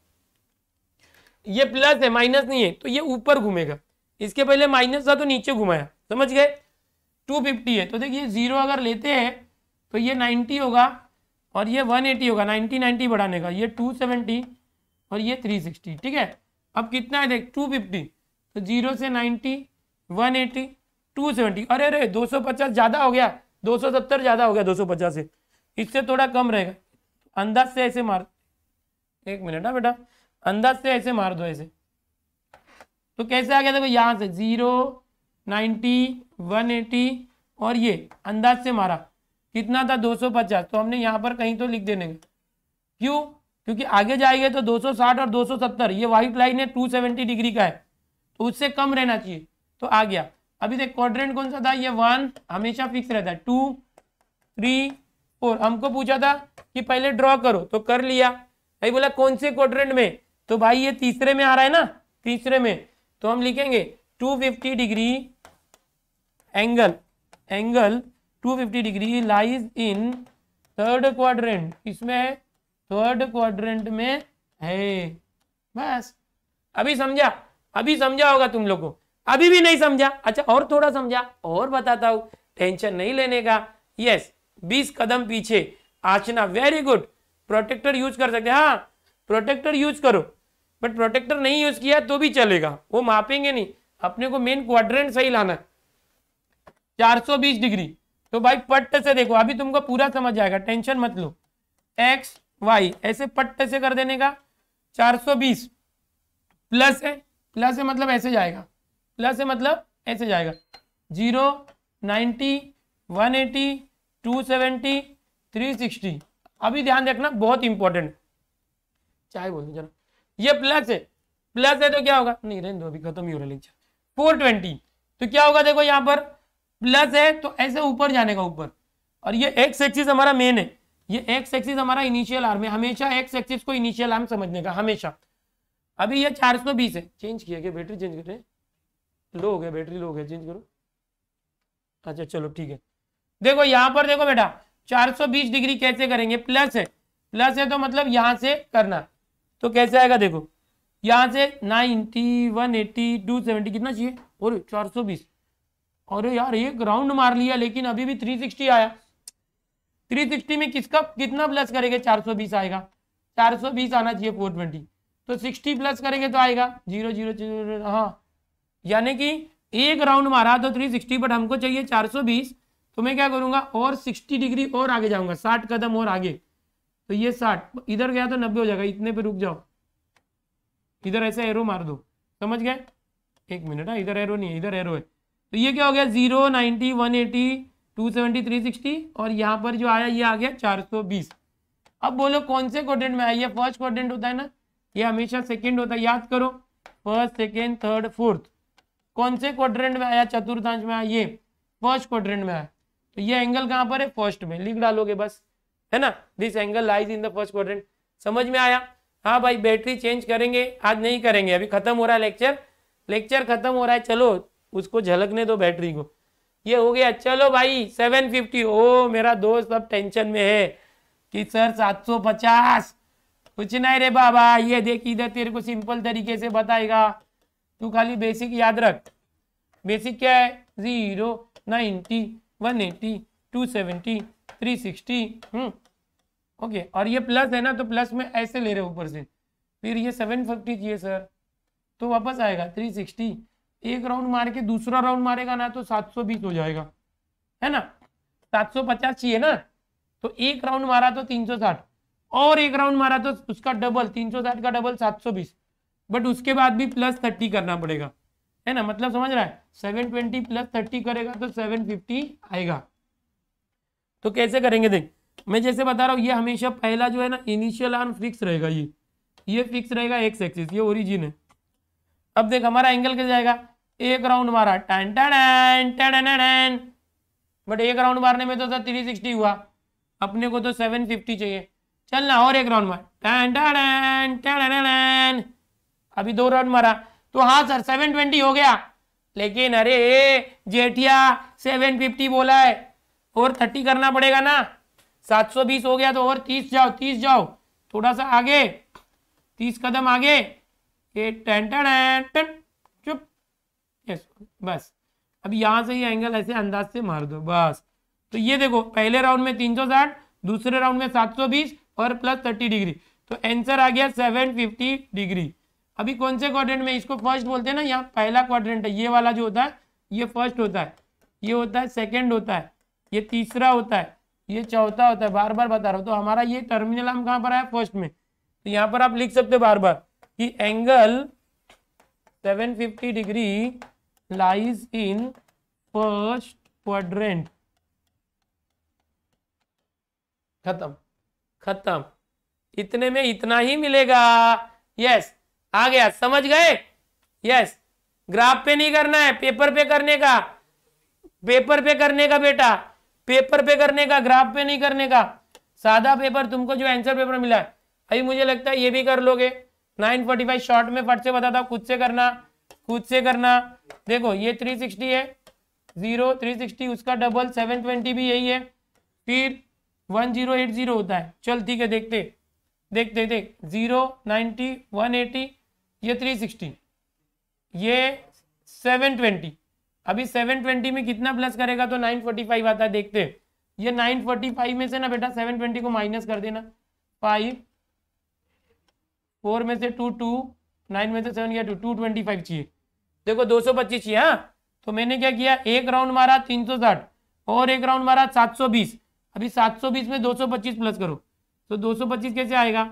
ये प्लस है माइनस नहीं है तो ये ऊपर घूमेगा इसके पहले माइनस था तो नीचे घुमाया समझ गए टू फिफ्टी है तो देखिए ज़ीरो अगर लेते हैं तो ये नाइन्टी होगा और ये वन एटी होगा नाइन्टी नाइन्टी बढ़ाने का ये टू सेवेंटी और ये थ्री सिक्सटी ठीक है अब कितना है देख टू फिफ्टी तो जीरो से ninety one eighty two seventy अरे अरे दो सौ पचास ज़्यादा हो गया दो सौ सत्तर ज़्यादा हो गया दो सौ पचास से इससे थोड़ा कम रहेगा अंदाज से ऐसे मार एक मिनट ना हाँ बेटा अंदाज से ऐसे मार दो ऐसे तो कैसे आ गया देखो यहाँ से जीरो 90 180 और ये अंदाज से मारा कितना था 250 तो हमने यहाँ पर कहीं तो लिख देने क्यों क्योंकि आगे जाएंगे तो 260 और 270 ये व्हाइट लाइन है 270 डिग्री का है तो उससे कम रहना चाहिए तो आ गया अभी देख क्वाड्रेंट कौन सा था ये वन हमेशा फिक्स रहता है टू थ्री फोर हमको पूछा था कि पहले ड्रॉ करो तो कर लिया भाई बोला कौन से क्वाड्रेंट में तो भाई ये तीसरे में आ रहा है ना तीसरे में तो हम लिखेंगे fifty degree angle angle 250 degree lies in third quadrant इसमें है थर्ड क्वाड्रेंट में है बस अभी समझा अभी समझा होगा तुम लोग को अभी भी नहीं समझा अच्छा और थोड़ा समझा और बताता हूं टेंशन नहीं लेने का यस बीस कदम पीछे आचना वेरी गुड प्रोटेक्टर यूज कर सकते हाँ प्रोटेक्टर यूज करो बट प्रोटेक्टर नहीं यूज किया तो भी चलेगा वो मापेंगे नहीं अपने को मेन क्वाड्रेंट सही लाना है 420 डिग्री तो भाई पट्ट से देखो अभी तुमको पूरा समझ आएगा टेंशन मत लो एक्स वाई ऐसे पट्ट से कर देने का 420 प्लस है प्लस है मतलब ऐसे जाएगा प्लस है मतलब ऐसे जाएगा zero ninety one eighty two seventy three sixty अभी ध्यान रखना बहुत इंपॉर्टेंट चाहे बोल दो जरा ये प्लस है प्लस है तो क्या होगा नहीं रेन दो अभी खत्म ही हो रहा लेक्चर फोर ट्वेंटी तो क्या होगा देखो यहाँ पर प्लस है तो ऐसे ऊपर जाने का ऊपर और ये एक्स एक्सिस हमारा मेन है ये एक्स एक्सिस हमारा इनिशियल आर्म है हमेशा एक्स एक्सिस को इनिशियल आर्म समझने का हमेशा अभी ये चार सौ बीस है चेंज किया गया बैटरी चेंज कर रहे लो हो गया बैटरी लो हो गया चेंज करो अच्छा चलो ठीक है देखो यहाँ पर देखो बेटा चार सौ बीस डिग्री कैसे करेंगे प्लस है प्लस है तो मतलब यहाँ से करना तो कैसे आएगा देखो यहाँ से नाइनटी वन 90, टू सेवेंटी कितना चाहिए और चार सौ बीस अरे यार एक राउंड मार लिया लेकिन अभी भी 360 आया 360 में किसका कितना प्लस करेंगे 420 आएगा 420 आना चाहिए 420 तो 60 प्लस करेंगे तो आएगा जीरो जीरो, जीरो हाँ यानी कि एक राउंड मारा तो 360 बट हमको चाहिए 420 तो मैं क्या करूंगा और 60 डिग्री और आगे जाऊंगा 60 कदम और आगे तो ये 60 इधर गया तो 90 हो जाएगा इतने पे रुक जाओ इधर ऐसे एरो मार दो समझ गए एक मिनट है हाँ, इधर एरो नहीं है इधर एरो है तो ये क्या हो गया zero ninety one eighty two seventy three sixty और यहाँ पर जो आया ये आ गया चार सौ बीस अब बोलो कौन से क्वाड्रेंट में आया ये फर्स्ट क्वाड्रेंट होता है ना ये हमेशा सेकेंड होता है याद करो फर्स्ट सेकेंड थर्ड फोर्थ कौन से क्वाड्रेंट में आया चतुर्थांश में आया ये फर्स्ट क्वाड्रेंट में आया तो ये एंगल कहाँ पर है फर्स्ट में लिख डालोगे बस है ना this angle lies in the first quadrant समझ में आया हाँ भाई बैटरी चेंज करेंगे आज नहीं करेंगे अभी खत्म हो रहा है लेक्चर लेक्चर खत्म हो रहा है चलो उसको झलकने दो बैटरी को ये हो गया चलो भाई 750 ओ मेरा दोस्त अब टेंशन में है कि सर 750 कुछ नहीं रे बाबा ये देख इधर तेरे को सिंपल तरीके से बताएगा तू खाली बेसिक याद रख बेसिक क्या है zero ninety one eighty two seventy three sixty okay और ये प्लस है ना तो प्लस में ऐसे ले रहे ऊपर से फिर ये सेवन फिफ्टी चाहिए सर तो वापस आएगा थ्री सिक्सटी एक राउंड मार के दूसरा राउंड मारेगा ना तो 720 हो जाएगा है ना 750 चाहिए ना तो एक राउंड मारा तो 360 और एक राउंड मारा तो उसका डबल 360 का डबल 720 बट उसके बाद भी प्लस 30 करना पड़ेगा है ना मतलब समझ रहा है 720 प्लस थर्टी करेगा तो 750 आएगा तो कैसे करेंगे देख मैं जैसे बता रहा हूँ ये हमेशा पहला जो है ना इनिशियल आर्म फिक्स रहेगा ये ये फिक्स रहेगा एक्स एक्सिस ये ओरिजिन है अब देख हमारा एंगल क्या जाएगा एक राउंड मारा टन टन टन बट एक राउंड मारने में तो सर थ्री सिक्सटी हुआ अपने को तो सेवन फिफ्टी चाहिए चल ना और एक राउंड मार टन टन टन अभी दो राउंड मारा तो हाँ सर सेवन ट्वेंटी हो गया लेकिन अरे जेठिया सेवन फिफ्टी बोला है और थर्टी करना पड़ेगा ना सात सौ बीस हो गया तो और तीस जाओ तीस जाओ थोड़ा सा आगे तीस कदम आगे ये टन टन टन यस बस अब यहाँ से ही एंगल ऐसे अंदाज से मार दो बस तो ये देखो पहले राउंड में तीन दूसरे राउंड में सात और प्लस थर्टी डिग्री तो एंसर आ गया 750 डिग्री अभी कौन से क्वाड्रेंट में इसको फर्स्ट बोलते हैं ना यहाँ पहला क्वाड्रेंट है ये वाला जो होता है ये फर्स्ट होता है ये होता है सेकेंड होता है ये तीसरा होता है ये चौथा होता है बार बार बता रहा हूँ तो हमारा ये टर्मिनल हम कहाँ पर आया फर्स्ट में तो यहाँ पर आप लिख सकते हो बार बार कि angle fifty degree lies in first quadrant खत्म खत्म इतने में इतना ही मिलेगा यस yes, आ गया समझ गए यस yes, ग्राफ पे नहीं करना है पेपर पे करने का पेपर पे करने का बेटा पेपर पे करने का ग्राफ पे नहीं करने का सादा पेपर तुमको जो आंसर पेपर मिला है अभी मुझे लगता है ये भी कर लोगे 945 शॉर्ट में फट से बताता हूँ खुद से करना खुद से करना देखो ये 360 है जीरो थ्री उसका डबल 720 भी यही है फिर 1080 होता है चल ठीक है देखते देखते देख जीरो नाइन्टी वन एटी ये 360 ये 720 अभी 720 में कितना प्लस करेगा तो 945 आता है देखते ये 945 में से ना बेटा 720 को माइनस कर देना फाइव फोर में से टू टू नाइन में से सेवन या टू टू ट्वेंटी फाइव चाहिए देखो दो सौ पच्चीस हाँ? तो मैंने क्या किया एक राउंड मारा तीन सौ साठ और एक राउंड मारा सात सौ बीस अभी सात सौ बीस में दो सौ पच्चीस प्लस करो तो दो सौ पच्चीस कैसे आएगा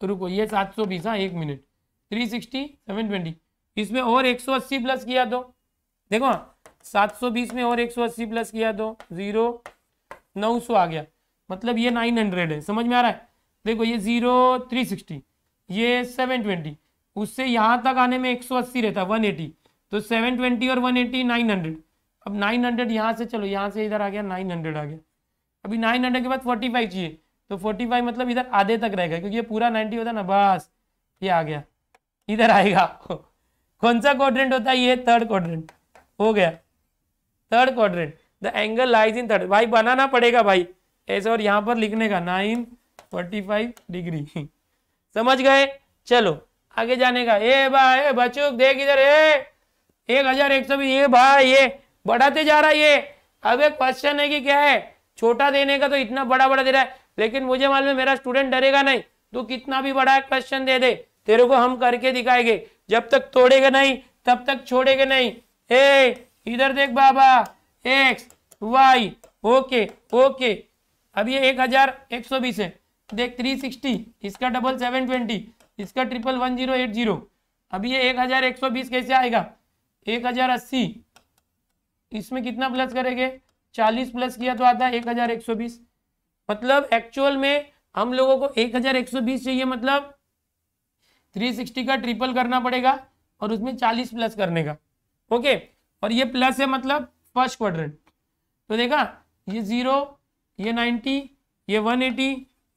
तो रुको ये सात सौ बीस हाँ एक minute three sixty seven twenty इसमें और एक सौ अस्सी प्लस किया तो देखो हाँ सात सौ बीस में और एक सौ अस्सी प्लस किया तो जीरो नौ सौ आ गया मतलब ये नाइन हंड्रेड है समझ में आ रहा है देखो ये जीरो थ्री सिक्सटी ये सेवन ट्वेंटी उससे यहाँ तक आने में 180 रहता वन एटी तो 720 और 180 900 अब 900 हंड्रेड यहाँ से चलो यहाँ से इधर आ गया 900 आ गया अभी 900 के बाद 45 चाहिए तो 45 मतलब इधर आधे तक रहेगा क्योंकि ये पूरा 90 होता ना बस ये आ गया इधर आएगा कौन सा क्वाड्रेंट होता है ये थर्ड क्वाड्रेंट हो गया third quadrant the angle lies in third भाई बनाना पड़ेगा भाई ऐसे और यहाँ पर लिखने का नाइन फोर्टी फाइव डिग्री <laughs> समझ गए चलो आगे जाने का ए भाई बचूक देख इधर ए एक हजार एक सौ भी ये भाई ये बढ़ाते जा रहा है ये अब एक क्वेश्चन है कि क्या है छोटा देने का तो इतना बड़ा बड़ा दे रहा है लेकिन मुझे मालूम है मेरा स्टूडेंट डरेगा नहीं तो कितना भी बड़ा क्वेश्चन दे दे तेरे को हम करके दिखाएंगे जब तक तोड़ेगा नहीं तब तक छोड़ेगा नहीं ए इधर देख बाबा एक्स वाई ओके ओके अब ये एक हजार एक सौ बीस है देख थ्री सिक्सटी इसका डबल सेवन ट्वेंटी इसका triple one zero eight zero अब ये एक हजार एक सौ बीस कैसे आएगा एक हजार अस्सी इसमें कितना प्लस करेंगे चालीस प्लस किया तो आता है एक हजार एक सौ बीस मतलब एक्चुअल में हम लोगों को एक हजार एक सौ बीस चाहिए मतलब थ्री सिक्सटी का ट्रिपल करना पड़ेगा और उसमें चालीस प्लस करने का ओके और ये प्लस है मतलब फर्स्ट क्वार तो देखा ये जीरो ये नाइन्टी ये वन एटी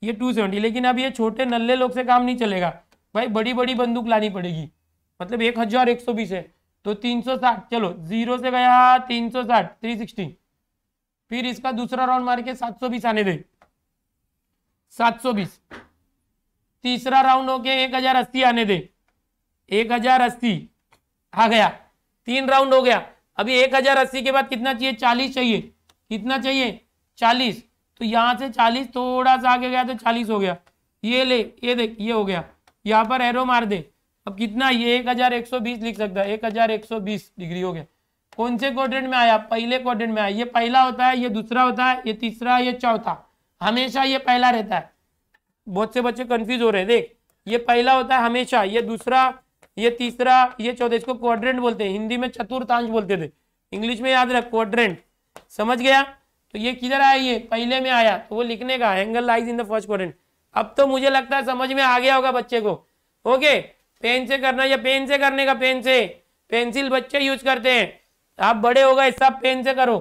ये टू सेवेंटी लेकिन अब ये छोटे नल्ले लोग से काम नहीं चलेगा भाई बड़ी बड़ी बंदूक लानी पड़ेगी मतलब एक हजार एक सौ बीस है तो तीन सौ साठ चलो जीरो से गया तीन सौ साठ थ्री सिक्सटी फिर इसका दूसरा राउंड मार के सात सौ बीस आने दे सात सौ बीस तीसरा राउंड होके एक हजार अस्सी आने दे एक हजार अस्सी आ गया तीन राउंड हो गया अभी एक हजार अस्सी के बाद कितना चाहिए चालीस चाहिए कितना चाहिए चालीस तो यहां से चालीस थोड़ा सा आगे गया तो चालीस हो गया ये ले ये देख ये हो गया यहाँ पर एरो मार दे अब कितना ये 1120 लिख सकता है 1120 डिग्री हो गया कौन से क्वाड्रेंट में आया पहले क्वाड्रेंट में आया ये पहला होता है ये दूसरा होता है ये तीसरा ये चौथा हमेशा ये पहला रहता है बहुत से बच्चे कंफ्यूज हो रहे हैं देख ये पहला होता है हमेशा ये दूसरा ये तीसरा ये चौथा इसको क्वाड्रेंट बोलते हैं हिंदी में चतुर्थांश बोलते थे इंग्लिश में याद रख क्वाड्रेंट समझ गया तो ये किधर आया ये पहले में आया तो वो लिखने का angle lies in the first quadrant अब तो मुझे लगता है समझ में आ गया होगा बच्चे को ओके पेन से करना या पेन से करने का पेन से पेंसिल बच्चे यूज करते हैं आप बड़े हो गए सब पेन से करो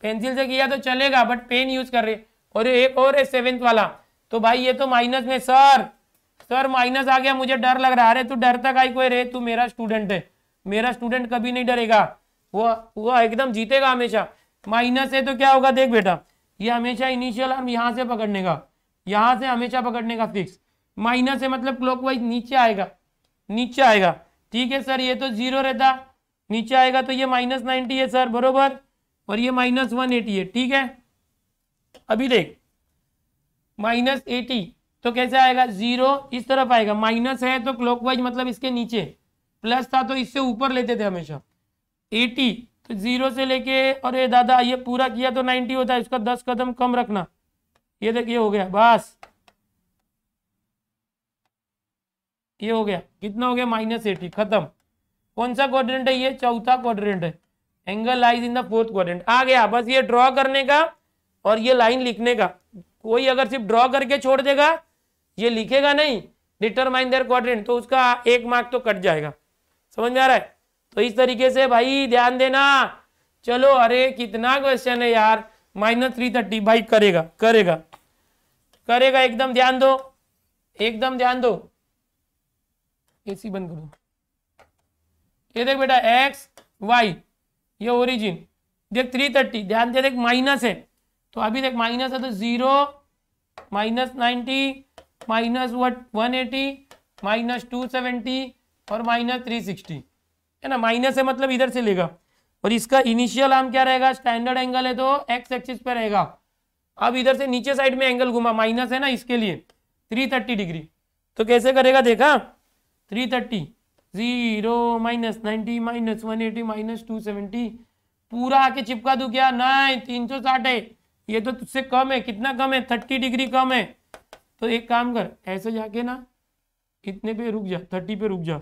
पेंसिल से किया तो चलेगा बट पेन यूज कर रहे और एक और है सेवेंथ वाला तो भाई ये तो माइनस में सर सर माइनस आ गया मुझे डर लग रहा अरे तू डरता आई कोई रे तू मेरा स्टूडेंट है मेरा स्टूडेंट कभी नहीं डरेगा वो वो एकदम जीतेगा हमेशा माइनस है तो क्या होगा देख बेटा ये हमेशा इनिशियल हम यहाँ से पकड़ने का यहां से हमेशा पकड़ने का फिक्स माइनस है मतलब क्लॉकवाइज नीचे आएगा नीचे आएगा ठीक है सर ये तो जीरो रहता नीचे आएगा तो ये माइनस नाइनटी है सर बरोबर और ये माइनस वन एटी है ठीक है अभी देख माइनस एटी तो कैसे आएगा जीरो इस तरफ आएगा माइनस है तो क्लॉकवाइज मतलब इसके नीचे प्लस था तो इससे ऊपर लेते थे हमेशा एटी तो जीरो से लेके अरे दादा ये पूरा किया तो नाइनटी होता है इसका दस कदम कम रखना ये देखिए हो गया बस ये हो गया कितना हो गया माइनस एटी खत्म कौन सा क्वाड्रेंट है ये चौथा क्वाड्रेंट है angle lies in the fourth quadrant आ गया बस ये ड्रॉ करने का और ये लाइन लिखने का कोई अगर सिर्फ ड्रॉ करके छोड़ देगा ये लिखेगा नहीं डिटरमाइन देर क्वाड्रेंट तो उसका एक मार्क तो कट जाएगा समझ में आ रहा है तो इस तरीके से भाई ध्यान देना चलो अरे कितना क्वेश्चन है यार माइनस थ्री थर्टी भाई करेगा करेगा करेगा एकदम ध्यान दो एकदम ध्यान दो एसी बंद करो ये देख बेटा एक्स वाई ये ओरिजिन देख थ्री थर्टी ध्यान दे देख माइनस है तो अभी देख माइनस है तो zero minus ninety minus what one eighty minus two seventy और माइनस थ्री सिक्सटी है ना माइनस है मतलब इधर से लेगा और इसका इनिशियल आर्म क्या रहेगा स्टैंडर्ड एंगल है तो एक्स एक्सिस पे रहेगा अब इधर से नीचे साइड में एंगल घुमा माइनस है ना इसके लिए 330 डिग्री तो कैसे करेगा देखा 330 thirty zero minus ninety minus one eighty minus two seventy पूरा आके चिपका दू क्या नहीं तीन सौ साठ है ये तो तुझसे कम है कितना कम है थर्टी डिग्री कम है तो एक काम कर ऐसे जाके ना इतने पे रुक जा थर्टी पे रुक जा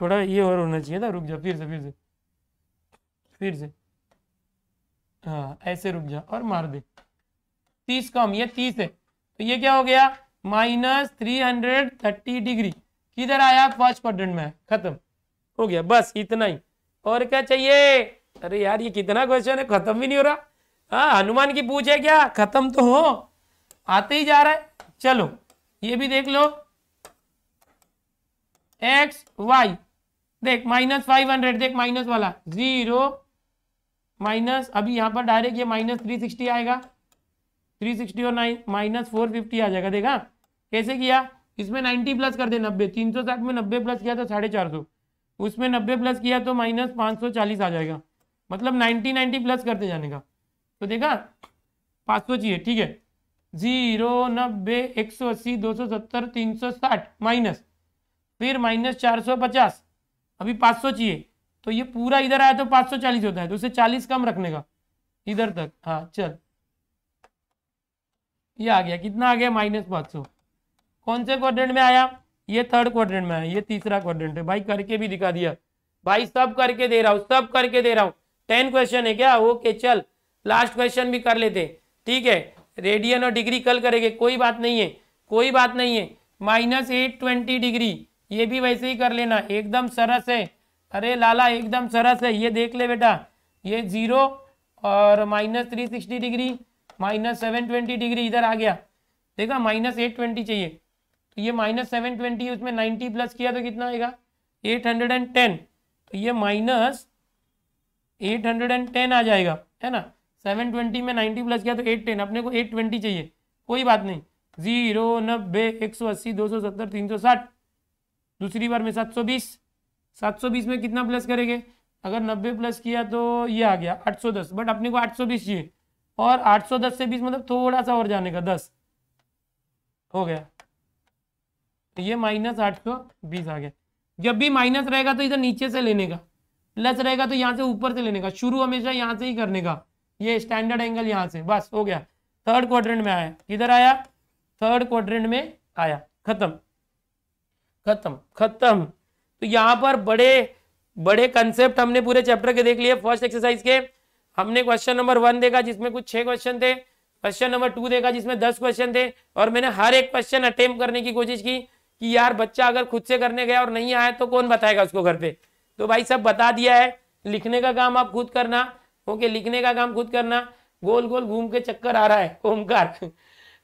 थोड़ा ये और होना चाहिए था रुक जा फिर से फिर से फिर से हाँ ऐसे रुक जा और मार दे तीस कम ये तीस है तो ये क्या हो गया minus three hundred thirty degree किधर आया फर्स्ट क्वाड्रेंट में खत्म हो गया बस इतना ही और क्या चाहिए अरे यार ये कितना क्वेश्चन है खत्म भी नहीं हो रहा हाँ हनुमान की पूछ है क्या खत्म तो हो आते ही जा रहा है चलो ये भी देख लो एक्स वाई देख माइनस फाइव हंड्रेड देख माइनस वाला जीरो माइनस अभी यहाँ पर डायरेक्ट ये माइनस थ्री सिक्सटी आएगा थ्री सिक्सटी और नाइन माइनस फोर फिफ्टी आ जाएगा देखा कैसे किया इसमें नाइन्टी प्लस कर दे नब्बे तीन सौ साठ में नब्बे प्लस किया तो साढ़े चार सौ उसमें नब्बे प्लस किया तो माइनस पाँच सौ चालीस आ जाएगा मतलब नाइन्टी नाइन्टी प्लस करते जाने का तो देखा पाँच सौ चाहिए ठीक है जीरो नब्बे एक सौ अस्सी दो सौ सत्तर तीन सौ साठ माइनस फिर माइनस चार सौ पचास अभी पाँच सौ चाहिए तो ये पूरा इधर आया तो 540 होता है तो उसे 40 कम रखने का इधर तक हाँ चल ये आ गया कितना आ गया माइनस पाँच कौन से क्वाड्रेंट में आया ये थर्ड क्वाड्रेंट में आया ये तीसरा क्वाड्रेंट है भाई करके भी दिखा दिया भाई सब करके दे रहा हूँ सब करके दे रहा हूँ टेन क्वेश्चन है क्या ओके चल लास्ट क्वेश्चन भी कर लेते ठीक है रेडियन और डिग्री कल करेंगे कोई बात नहीं है कोई बात नहीं है माइनस एट ट्वेंटी डिग्री ये भी वैसे ही कर लेना एकदम सरस है अरे लाला एकदम सरस है ये देख ले बेटा ये जीरो और minus three sixty degree minus seven twenty degree इधर आ गया देखा माइनस एट ट्वेंटी चाहिए तो ये माइनस सेवन ट्वेंटी उसमें नाइन्टी प्लस किया तो कितना आएगा एट हंड्रेड एंड टेन तो ये minus eight hundred and ten आ जाएगा है ना सेवन ट्वेंटी में नाइन्टी प्लस किया तो एट टेन अपने को एट ट्वेंटी चाहिए कोई बात नहीं जीरो नब्बे एक सौ अस्सी दो सौ सत्तर तीन सौ साठ दूसरी बार में सात सौ बीस 720 में कितना प्लस करेंगे अगर 90 प्लस किया तो ये आ गया 810 बट अपने को 820 चाहिए और 810 से 20 मतलब थोड़ा सा और जाने का 10 हो गया तो ये माइनस आठ आ गया जब भी माइनस रहेगा तो इधर नीचे से लेने का प्लस रहेगा तो यहाँ से ऊपर से लेने का शुरू हमेशा यहाँ से ही करने का ये स्टैंडर्ड एंगल यहाँ से बस हो गया थर्ड क्वाड्रेंट में आया किधर आया थर्ड क्वाड्रेंट में आया खत्म खत्म खत्म तो यहां पर बड़े बड़े कंसेप्ट हमने पूरे चैप्टर के देख लिए फर्स्ट एक्सरसाइज के हमने क्वेश्चन नंबर वन देखा जिसमें कुछ छह क्वेश्चन थे क्वेश्चन नंबर टू देखा जिसमें दस क्वेश्चन थे और मैंने हर एक क्वेश्चन अटेम्प्ट करने की कोशिश की कि यार बच्चा अगर खुद से करने गया और नहीं आया तो कौन बताएगा उसको घर पे तो भाई सब बता दिया है लिखने का काम आप खुद करना ओके लिखने का काम खुद करना गोल गोल घूम के चक्कर आ रहा है ओमकार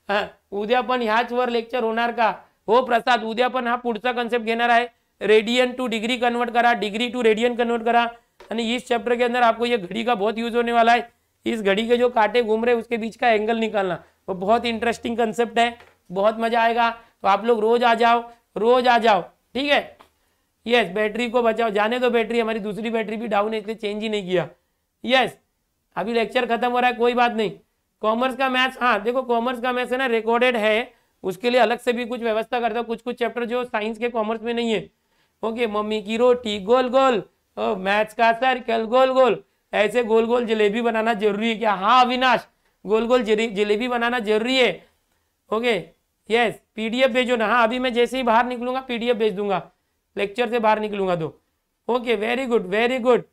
हाँ, उद्यापन ह्याच वर लेक्चर होणार का हो प्रसाद उद्यापन हा पुढचा कन्सेप्ट घेणार आहे रेडियन टू डिग्री कन्वर्ट करा डिग्री टू रेडियन कन्वर्ट करा यानी इस चैप्टर के अंदर आपको ये घड़ी का बहुत यूज होने वाला है इस घड़ी के जो कांटे घूम रहे उसके बीच का एंगल निकालना वो बहुत इंटरेस्टिंग कंसेप्ट है बहुत मजा आएगा तो आप लोग रोज आ जाओ रोज आ जाओ ठीक है यस बैटरी को बचाओ जाने दो बैटरी हमारी दूसरी बैटरी भी डाउन है इसलिए चेंज ही नहीं किया यस अभी लेक्चर खत्म हो रहा है कोई बात नहीं कॉमर्स का मैथ्स हाँ देखो कॉमर्स का मैथ्स है ना रिकॉर्डेड है उसके लिए अलग से भी कुछ व्यवस्था करता हूँ कुछ कुछ चैप्टर जो साइंस के कॉमर्स में नहीं है ओके मम्मी की रोटी गोल गोल ओ मैच का सर्कल गोल गोल ऐसे गोल गोल जलेबी बनाना जरूरी है क्या हाँ अविनाश गोल गोल जलेबी बनाना जरूरी है ओके यस पीडीएफ भेजो ना हाँ अभी मैं जैसे ही बाहर निकलूंगा पीडीएफ भेज दूंगा लेक्चर से बाहर निकलूंगा दो तो। Okay very good very good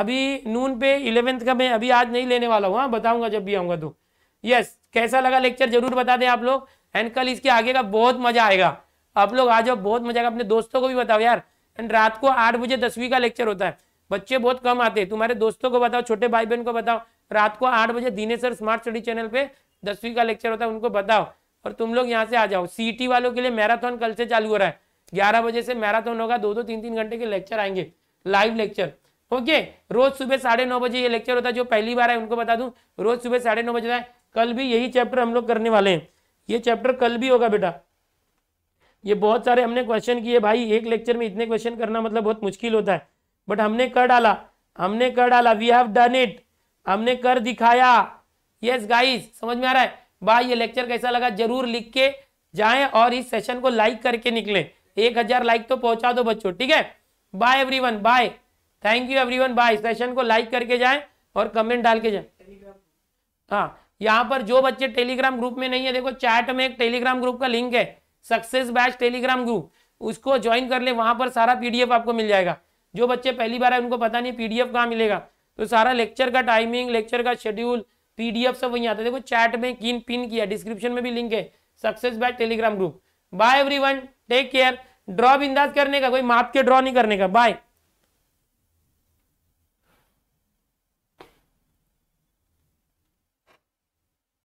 अभी नून पे इलेवेंथ का मैं अभी आज नहीं लेने वाला हूँ हाँ बताऊंगा जब भी आऊँगा तो यस कैसा लगा लेक्चर जरूर बता दें आप लोग एंड कल इसके आगे का बहुत मजा आएगा आप लोग आ जाओ बहुत मजा अपने दोस्तों को भी बताओ यार एंड रात को आठ बजे दसवीं का लेक्चर होता है बच्चे बहुत कम आते हैं तुम्हारे दोस्तों को बताओ छोटे भाई बहन को बताओ रात को आठ बजे Dinesh sir smart study channel पे दसवीं का लेक्चर होता है उनको बताओ और तुम लोग यहाँ से आ जाओ सीटी वालों के लिए मैराथन कल से चालू हो रहा है ग्यारह बजे से मैराथन होगा दो दो तीन तीन घंटे के लेक्चर आएंगे लाइव लेक्चर ओके रोज सुबह साढ़े नौ बजे ये लेक्चर होता है जो पहली बार है उनको बता दूं रोज सुबह साढ़े नौ बजे कल भी यही चैप्टर हम लोग करने वाले हैं ये चैप्टर कल भी होगा बेटा ये बहुत सारे हमने क्वेश्चन किए भाई एक लेक्चर में इतने क्वेश्चन करना मतलब बहुत मुश्किल होता है बट हमने कर डाला हमने कर डाला वी हैव डन इट हमने कर दिखाया यस गाइस समझ में आ रहा है भाई ये लेक्चर कैसा लगा जरूर लिख के जाए और इस सेशन को लाइक करके निकले एक हजार लाइक तो पहुंचा दो बच्चों ठीक है bye one bye thank you one bye session को लाइक करके जाए और कमेंट डाल के जाए हाँ यहाँ पर जो बच्चे टेलीग्राम ग्रुप में नहीं है देखो चैट में एक टेलीग्राम ग्रुप का लिंक है सक्सेस बैच टेलीग्राम ग्रुप उसको ज्वाइन कर ले वहां पर सारा पीडीएफ आपको मिल जाएगा जो बच्चे पहली बार है उनको पता नहीं पीडीएफ कहाँ मिलेगा तो सारा लेक्चर का टाइमिंग लेक्चर का शेड्यूल पीडीएफ सब वहीं आता है देखो चैट में किन पिन किया डिस्क्रिप्शन में भी लिंक है success batch Telegram group bye every take care ड्रॉ बिंदाज करने का कोई माप के ड्रॉ नहीं करने का बाय